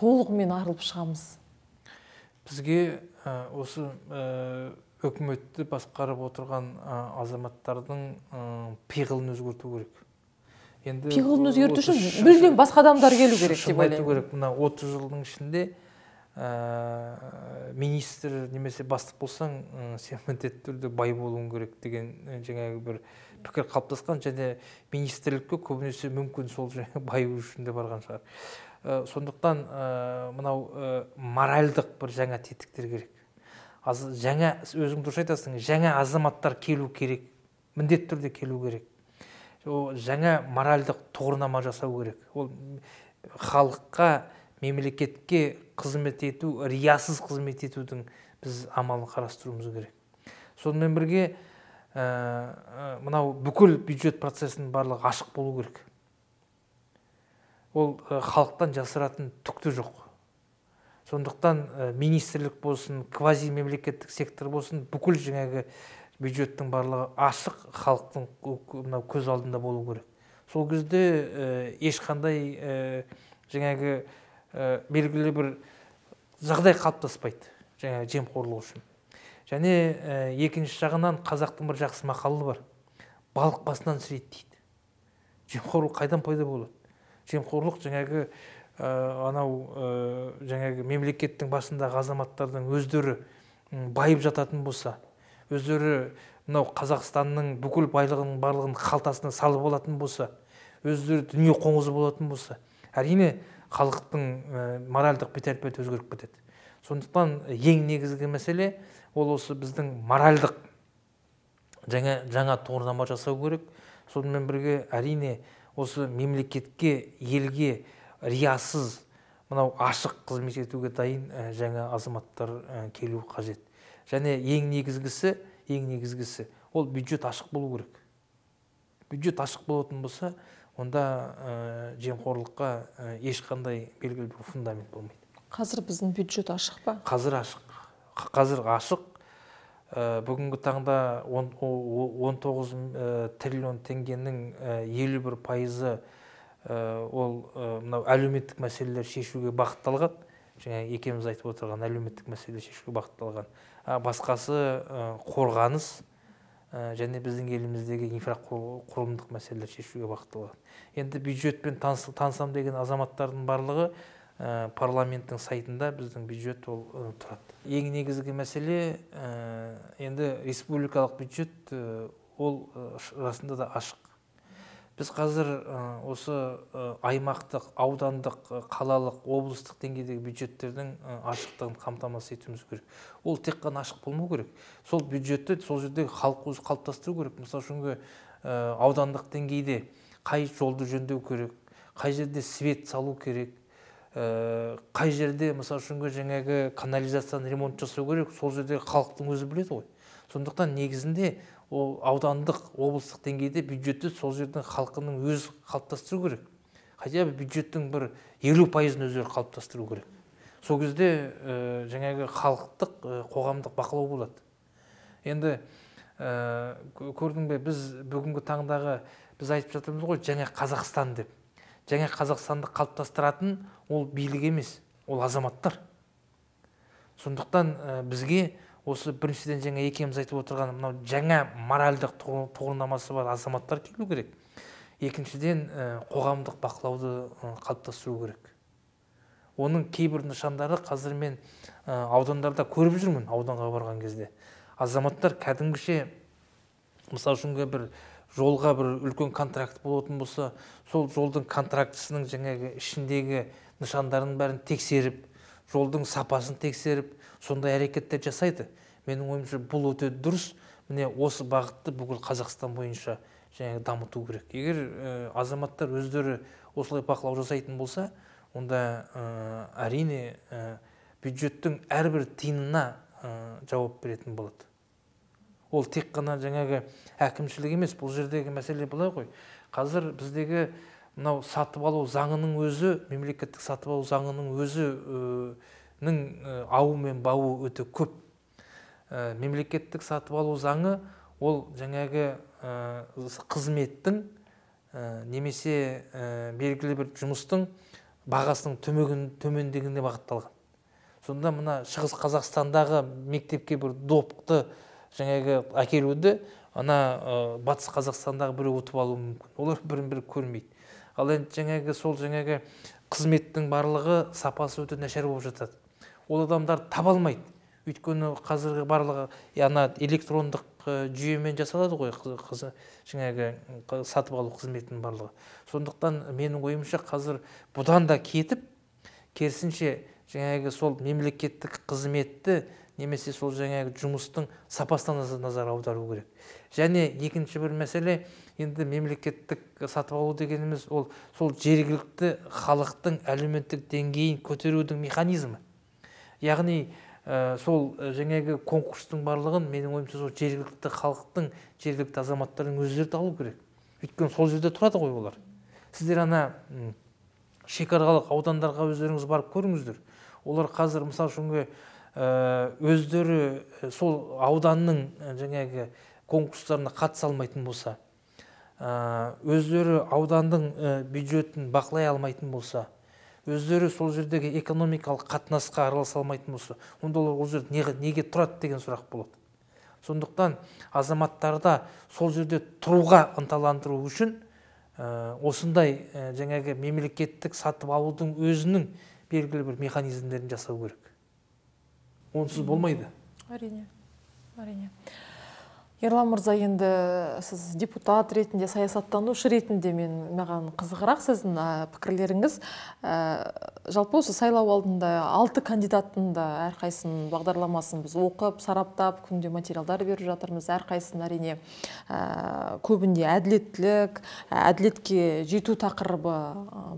Speaker 2: толығымен арылып шығамыз
Speaker 1: бізге осы үкіметті басқарып отырған азаматтардың пиғылын өзгерту керек енді пиғылын өзгерту үшін мүлдем басқа адамдар келу керек деп ойлаймын керек мына отыз жылдың ішінде ә, министр немесе бастық болсаң ә, сен міндетті түрде бай болуың керек деген жаңағы бір пікір қалыптасқан және министрлікке көбінесе мүмкін сол баю үшін де барған шығар э, сондықтан мынау моральдық бір жаңа тетіктер керек Аз, жаңа өзің дұрыс айтасың жаңа азаматтар келу керек міндетті түрде келу керек жаңа моральдық тұғырнама жасау керек ол халыққа мемлекетке қызмет ету риясыз қызмет етудің біз амалын қарастыруымыз керек сонымен бірге ә, ә мынау бүкіл бюджет процесінің барлығы ашық болу керек ол ә, халықтан жасыратын түк те жоқ сондықтан ә, министрлік болсын квази мемлекеттік сектор болсын бүкіл жаңағы бюджеттің барлығы ашық халықтың мынау көз алдында болу керек сол кезде ә, ешқандай ә, жаңағы ә, белгілі бір жағдай қалыптаспайды жаңағы жемқорлық үшін және ә, екінші жағынан қазақтың бір жақсы мақалы бар балық басынан сірейді дейді жемқорлық қайдан пайда болады жемқорлық жаңағы э, анау ә, жаңағы мемлекеттің басындағы азаматтардың өздері байып жататын болса өздері мынау қазақстанның бүкіл байлығының барлығын қалтасына салып алатын болса өздері дүние қоңызы болатын болса әрине халықтың э, моральдық бет әлпеті өзгеріп кетеді сондықтан э, ең негізгі мәселе ол осы біздің моральдық жаңа жаңа тұғырнама жасау керек сонымен бірге әрине осы мемлекетке елге риясыз мынау ашық қызмет етуге дайын ә, жаңа азаматтар ә, келу қажет және ең негізгісі ең негізгісі ол бюджет ашық болу керек бюджет ашық болатын болса онда э, жемқорлыққа э, ешқандай белгілі бір фундамент болмайды
Speaker 2: қазір біздің бюджет ашық па
Speaker 1: қазір ашық қазір ашық ә, бүгінгі таңда 19 триллион теңгенің елу бір пайызы ол мынау әлеуметтік мәселелер шешуге бағытталған жаңа екеуміз айтып отырған әлеуметтік мәселелер шешуге бағытталған басқасы қорғаныс Ә, және біздің еліміздегі инфрақұрылымдық мәселелер шешуге бағытталған енді бюджетпен танысам деген азаматтардың барлығы ә, парламенттің сайтында біздің бюджет ол тұрады ең негізгі мәселе ә, енді республикалық бюджет ол расында да ашық біз қазір осы аймақтық аудандық қалалық облыстық деңгейдегі бюджеттердің ашықтығын қамтамасыз етуіміз керек ол тек қана ашық болмау керек сол бюджетті сол жерде халық өзі қалыптастыру керек мысалы үшін аудандық деңгейде қай жолды жөндеу керек қай жерде свет салу керек қай жерде мысалы үшін жаңағы канализацияны ремонт жасау керек сол жерде халықтың өзі біледі ғой сондықтан негізінде ол аудандық облыстық деңгейде бюджетті сол жердің халқының өз қалыптастыру керек хотя бы бюджеттің бір елу пайызын өздері қалыптастыру керек сол кезде ә, жаңағы халықтық э, қоғамдық бақылау болады енді ә, көрдің бе біз бүгінгі таңдағы біз айтып жатырмыз ғой жаңа қазақстан деп жаңа қазақстанды қалыптастыратын ол билік емес ол азаматтар сондықтан бізге осы біріншіден жаңа екеуміз айтып отырған мынау жаңа моральдық тұғырнамасы бар азаматтар келу керек екіншіден қоғамдық бақылауды қалыптастыру керек оның кейбір нышандары қазір мен аудандарда көріп жүрмін ауданға барған кезде азаматтар кәдімгіше мысалы үшін бір жолға бір үлкен контракт болатын болса сол жолдың контрактісінің жаңағы ішіндегі нышандарын бәрін тексеріп жолдың сапасын тексеріп сондай әрекеттер жасайды менің ойымша бұл өте дұрыс міне осы бағытты бүкіл қазақстан бойынша жаңағы дамыту керек егер азаматтар өздері осылай бақылау жасайтын болса онда ә, әрине бюджеттің әрбір тиынына жауап беретін болады ол тек қана жаңағы әкімшілік емес бұл жердегі мәселе былай ғой қазір біздегі мынау сатып алу заңының өзі мемлекеттік сатып алу заңының өзі ауы мен бауы өте көп мемлекеттік сатып алу заңы ол жаңағы қызметтің немесе белгілі бір жұмыстың бағасының төмегін, төмендігіне бағытталған сонда мына шығыс қазақстандағы мектепке бір допты жаңағы әкелуді ана батыс қазақстандағы біреу ұтып алуы мүмкін олар бірін бірі көрмейді ал енді жаңағы сол жаңағы қызметтің барлығы сапасы өте нашар болып жатады ол адамдар таба алмайды өйткені қазіргі барлығы ана электрондық жүйемен жасалады ғой жаңағы сатып алу қызметінің барлығы сондықтан менің ойымша қазір бұдан да кетіп керісінше жаңағы сол мемлекеттік қызметті немесе сол жаңағы жұмыстың сапасына назар аудару керек және екінші бір мәселе енді мемлекеттік сатып алу дегеніміз ол сол жергілікті халықтың әлеуметтік деңгейін көтерудің механизмі яғни сол жаңағы конкурстың барлығын менің ойымша сол жергілікті халықтың жергілікті азаматтардың өздері алу керек өйткені сол жерде тұрады ғой олар сіздер ана шекаралық аудандарға өздеріңіз барып көріңіздер олар қазір мысалы үшін өздері сол ауданның жаңағы конкурстарына қатыса алмайтын болса өздері аудандың бюджетін бақылай алмайтын болса өздері сол жердегі экономикалық қатынасқа араласа алмайтын болса онда олар ол жерде неге, тұрады деген сұрақ болады сондықтан азаматтарда сол жерде тұруға ынталандыру үшін ә, осындай ә, жаңағы мемлекеттік сатып алудың өзінің белгілі бір механизмдерін жасау керек онсыз болмайды
Speaker 2: әрине әрине ерлан мырза енді э, сіз депутат ретінде саясаттанушы ретінде мен маған қызығырақ сіздің пікірлеріңіз э, жалпы осы сайлау алдында алты кандидаттың да әрқайсының бағдарламасын біз оқып сараптап күнде материалдар беріп жатырмыз Әрқайсын әрине э, көбінде әділеттілік әділетке жету тақырыбы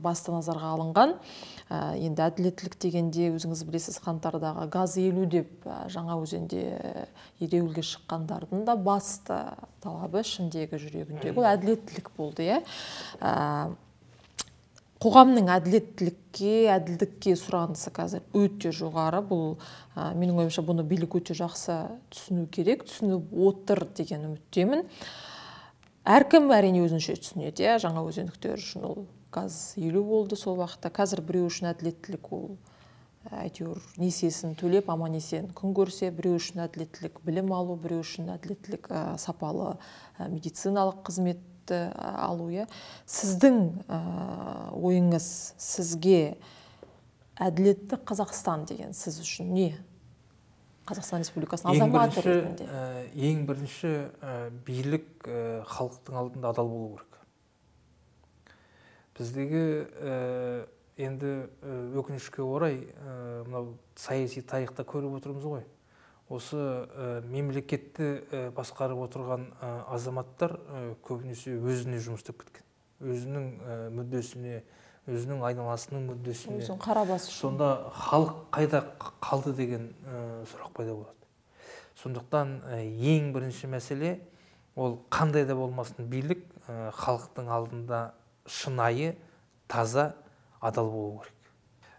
Speaker 2: басты назарға алынған Ә, енді әділеттілік дегенде өзіңіз білесіз қаңтардағы газ елу деп ә, жаңа өзенде ә, ереуілге шыққандардың да басты талабы ішіндегі жүрегіндегі ол әділеттілік болды иә қоғамның әділеттілікке әділдікке сұранысы қазір өте жоғары бұл ә, менің ойымша бұны билік өте жақсы түсіну керек түсініп отыр деген үміттемін әркім әрине өзінше түсінеді иә жаңа өзендіктер үшін ол Қаз елу болды сол уақытта қазір біреу үшін әділеттілік ол э, әйтеуір несиесін төлеп аман есен күн көрсе біреу үшін әділеттілік білім алу біреу үшін әділеттілік ә, сапалы ә, медициналық қызметті алу иә сіздің ә, ойыңыз сізге әділетті қазақстан деген сіз үшін не қазақстан республикасының азаматы
Speaker 1: ең бірінші, ең билік халықтың алдында адал болу керек біздегі э, енді э, өкінішке орай э, мынау саяси тарихта көріп отырмыз ғой осы мемлекетті басқарып отырған азаматтар көбінесе өзіне жұмыс істеп кеткен өзінің мүддесіне өзінің айналасының мүддесіне өзін сонда халық қайда қалды деген сұрақ пайда болады сондықтан ең бірінші мәселе ол қандай да болмасын билік халықтың алдында шынайы таза адал болу керек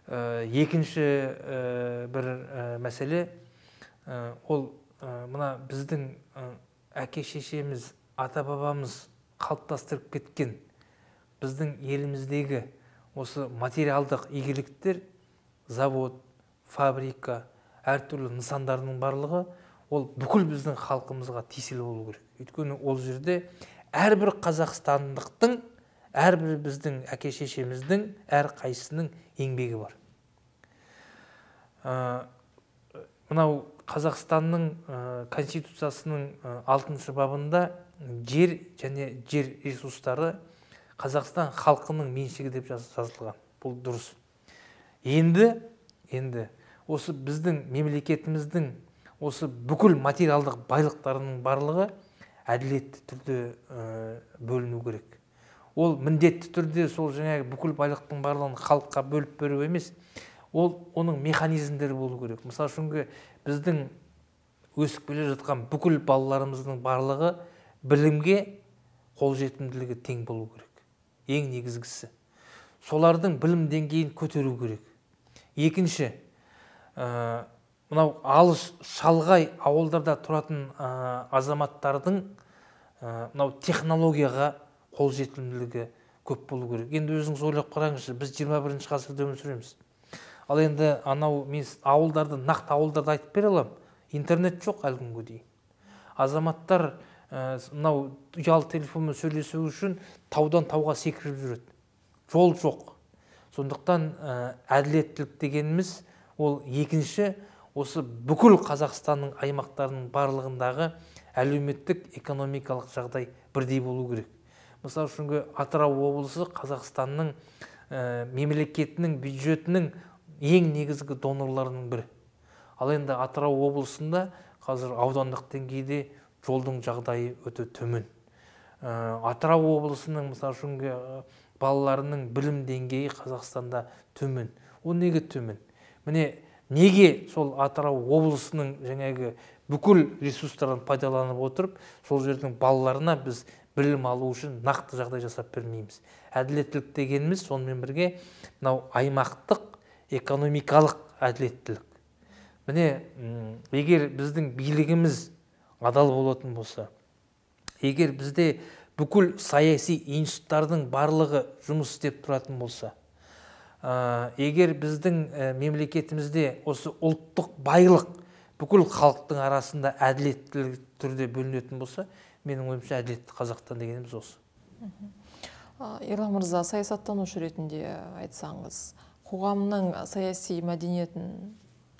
Speaker 1: ә, екінші ә, бір э, мәселе ол мына біздің әке шешеміз ата бабамыз қалыптастырып кеткен біздің еліміздегі осы материалдық игіліктер завод фабрика әртүрлі нысандардың барлығы ол бүкіл біздің халқымызға тиесілі болу керек өйткені ол жерде әрбір қазақстандықтың әрбір біздің әке шешеміздің әр қайсының еңбегі бар ә, мынау қазақстанның ә, конституциясының ә, алтыншы бабында жер және жер ресурстары қазақстан халқының меншігі деп жазылған бұл дұрыс енді енді осы біздің мемлекетіміздің осы бүкіл материалдық байлықтарының барлығы әділетті түрде ә, бөліну керек ол міндетті түрде сол жаңағы бүкіл байлықтың барлығын халыққа бөліп беру емес ол оның механизмдері болу керек мысалы үшін біздің өсіп келе жатқан бүкіл балаларымыздың барлығы білімге қолжетімділігі тең болу керек ең негізгісі солардың білім деңгейін көтеру керек екінші ә, мынау алыс шалғай ауылдарда тұратын ә, азаматтардың мынау технологияға қолжетімділігі көп болу керек енді өзіңіз ойлап қараңызшы біз 21 бірінші ғасырда өмір сүреміз ал енді анау мен ауылдарды нақты ауылдарды айтып бере аламын интернет жоқ әлі күнге дейін азаматтар э, мынау ә, ұялы телефонмен сөйлесу үшін таудан тауға секіріп жүреді жол жоқ сондықтан ә, әділеттілік дегеніміз ол екінші осы бүкіл қазақстанның аймақтарының барлығындағы әлеуметтік экономикалық жағдай бірдей болу керек мысалы үшін атырау облысы қазақстанның ә, мемлекетінің бюджетінің ең негізгі донорларының бірі ал енді атырау облысында қазір аудандық деңгейде жолдың жағдайы өте төмен ә, атырау облысының мысалы үшін э, балаларының білім деңгейі қазақстанда төмен ол неге төмен міне неге сол атырау облысының жаңағы бүкіл ресурстарын пайдаланып отырып сол жердің балаларына біз білім алу үшін нақты жағдай жасап бермейміз әділеттілік дегеніміз сонымен бірге мынау аймақтық экономикалық әділеттілік міне егер біздің билігіміз адал болатын болса егер бізде бүкіл саяси институттардың барлығы жұмыс істеп тұратын болса егер біздің мемлекетімізде осы ұлттық байлық бүкіл халықтың арасында әділеттілік түрде бөлінетін болса менің ойымша әділетті қазақстан дегеніміз
Speaker 2: осы ерлан мырза саясаттанушы ретінде айтсаңыз қоғамның саяси мәдениетін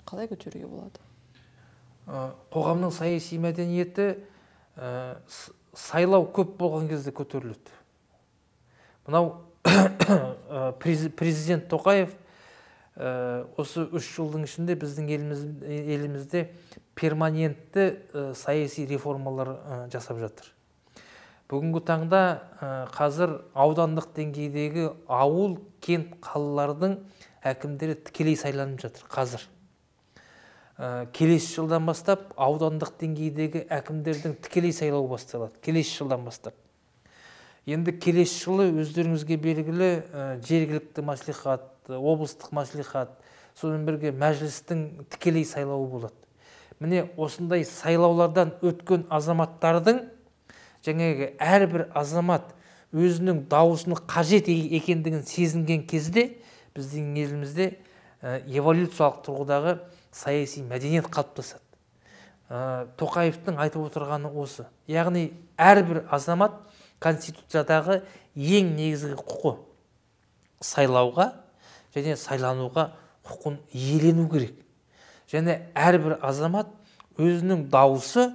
Speaker 2: қалай көтеруге болады
Speaker 1: қоғамның саяси мәдениеті сайлау көп болған кезде көтеріледі мынау президент тоқаев Э, осы үш жылдың ішінде біздің еліміз, елімізде перманентті э, саяси реформалар э, жасап жатыр бүгінгі таңда қазір аудандық деңгейдегі ауыл кент қалалардың әкімдері тікелей сайланып жатыр қазір келесі жылдан бастап аудандық деңгейдегі әкімдердің тікелей сайлауы басталады келесі жылдан бастап енді келесі жылы өздеріңізге белгілі ә, жергілікті мәслихат облыстық мәслихат сонымен бірге мәжілістің тікелей сайлауы болады міне осындай сайлаулардан өткен азаматтардың жаңағы әрбір азамат өзінің дауысының қажет екендігін сезінген кезде біздің елімізде ә, эволюциялық тұрғыдағы саяси мәдениет қалыптасады ә, тоқаевтың айтып отырғаны осы яғни әрбір азамат конституциядағы ең негізгі құқы сайлауға және сайлануға құқын иелену керек және әрбір азамат өзінің дауысы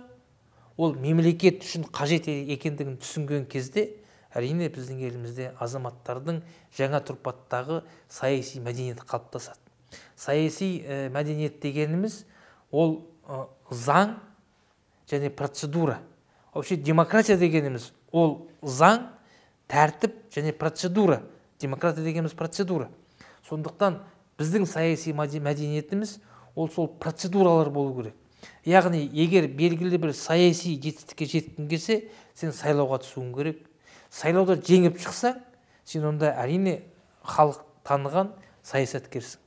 Speaker 1: ол мемлекет үшін қажет екендігін түсінген кезде әрине біздің елімізде азаматтардың жаңа тұрпаттағы саяси мәдениет қалыптасады саяси ә, мәдениет дегеніміз ол ә, заң және процедура вообще демократия дегеніміз ол заң тәртіп және процедура демократия дегеніміз процедура сондықтан біздің саяси мәдениетіміз ол сол процедуралар болу керек яғни егер белгілі бір саяси жетістікке жеткің келсе сен сайлауға түсуің керек сайлауда жеңіп шықсаң сен онда әрине халық таныған саясаткерсің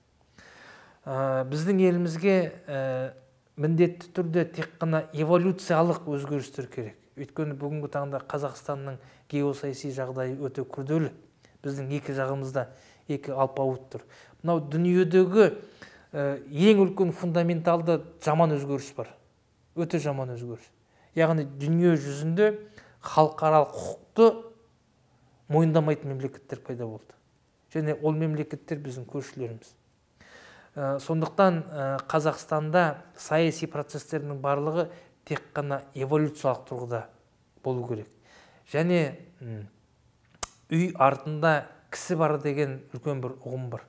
Speaker 1: ә, біздің елімізге ә, міндетті түрде тек қана эволюциялық өзгерістер керек өйткені бүгінгі таңда қазақстанның геосаяси жағдайы өте күрделі біздің екі жағымызда екі алпауыт тұр мынау дүниедегі э, ең үлкен фундаменталды жаман өзгеріс бар өте жаман өзгеріс яғни дүние жүзінде халықаралық құқықты мойындамайтын мемлекеттер пайда болды және ол мемлекеттер біздің көршілеріміз ә, сондықтан ә, қазақстанда саяси процестердің барлығы тек қана эволюциялық тұрғыда болу керек және үй артында кісі бар деген үлкен бір ұғым бар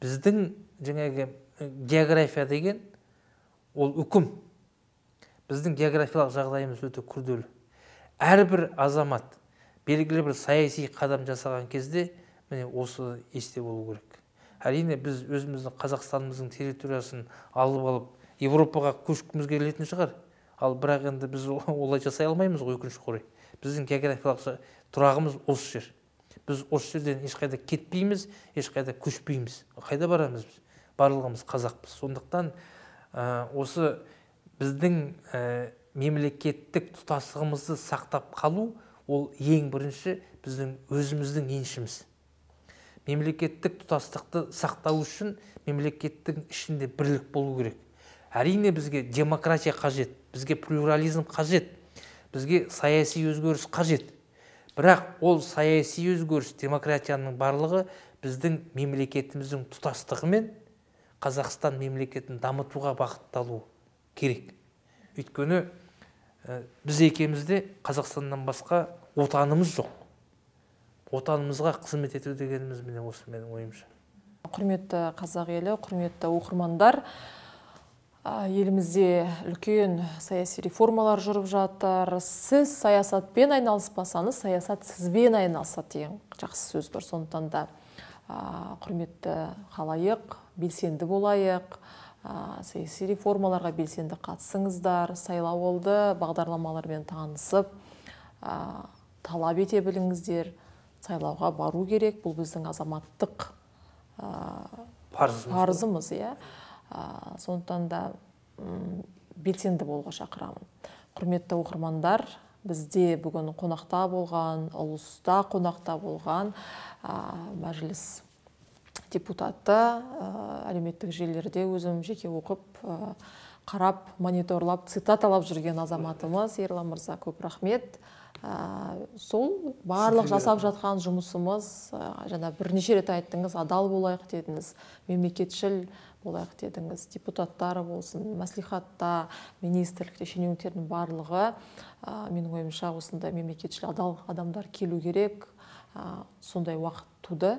Speaker 1: біздің жаңағы география деген ол үкім біздің географиялық жағдайымыз өте күрделі әрбір азамат белгілі бір саяси қадам жасаған кезде міне осы есте болу керек әрине біз өзіміздің қазақстанымыздың территориясын алып алып еуропаға көшкіміз келетін шығар ал бірақ енді біз олай жасай алмаймыз ғой өкінішке орай біздің географиялық тұрағымыз осы жер біз осы жерден ешқайда кетпейміз ешқайда көшпейміз қайда барамыз біз барлығымыз қазақпыз сондықтан осы біздің мемлекеттік тұтастығымызды сақтап қалу ол ең бірінші біздің өзіміздің еншіміз мемлекеттік тұтастықты сақтау үшін мемлекеттің ішінде бірлік болу керек әрине бізге демократия қажет бізге плюрализм қажет бізге саяси өзгеріс қажет бірақ ол саяси өзгеріс демократияның барлығы біздің мемлекетіміздің тұтастығы қазақстан мемлекетін дамытуға бағытталу керек өйткені біз екеумізде қазақстаннан басқа отанымыз жоқ отанымызға қызмет ету дегеніміз міне осы менің ойымша
Speaker 2: құрметті қазақ елі құрметті оқырмандар елімізде үлкен саяси реформалар жүріп жатыр сіз саясатпен айналыспасаңыз саясат сізбен айналысады деген жақсы сөз бар сондықтан да құрметті халайық белсенді болайық саяси реформаларға белсенді қатысыңыздар олды бағдарламалармен танысып талап ете біліңіздер сайлауға бару керек бұл біздің азаматтық парзымыз. парызымыз иә ә, сондықтан да белсенді болуға шақырамын құрметті оқырмандар бізде бүгін қонақта болған ұлыста қонақта болған ә, мәжіліс депутаты ә, әлеуметтік желілерде өзім жеке оқып ә, қарап мониторлап цитаталап жүрген азаматымыз ерлан мырза көп рахмет ә, сол барлық жасап жатқан жұмысымыз ә, жаңа бірнеше рет айттыңыз адал болайық дедіңіз мемлекетшіл болайық дедіңіз депутаттар болсын мәслихатта министрлікте шенеуніктердің барлығы ә, менің ойымша осындай мемлекетшіл адал адамдар келу керек сондай уақыт туды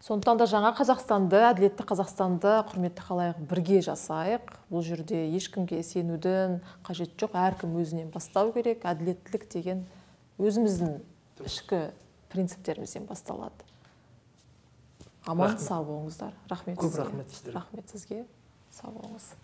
Speaker 2: сондықтан да жаңа қазақстанды әділетті қазақстанды құрметті қалайық бірге жасайық бұл жерде ешкімге сенудің қажеті жоқ әркім өзінен бастау керек әділеттілік деген өзіміздің ішкі принциптерімізден басталады аман сау болыңыздар рахмет көп рахмет сіздерге рахмет сізге сау болыңыз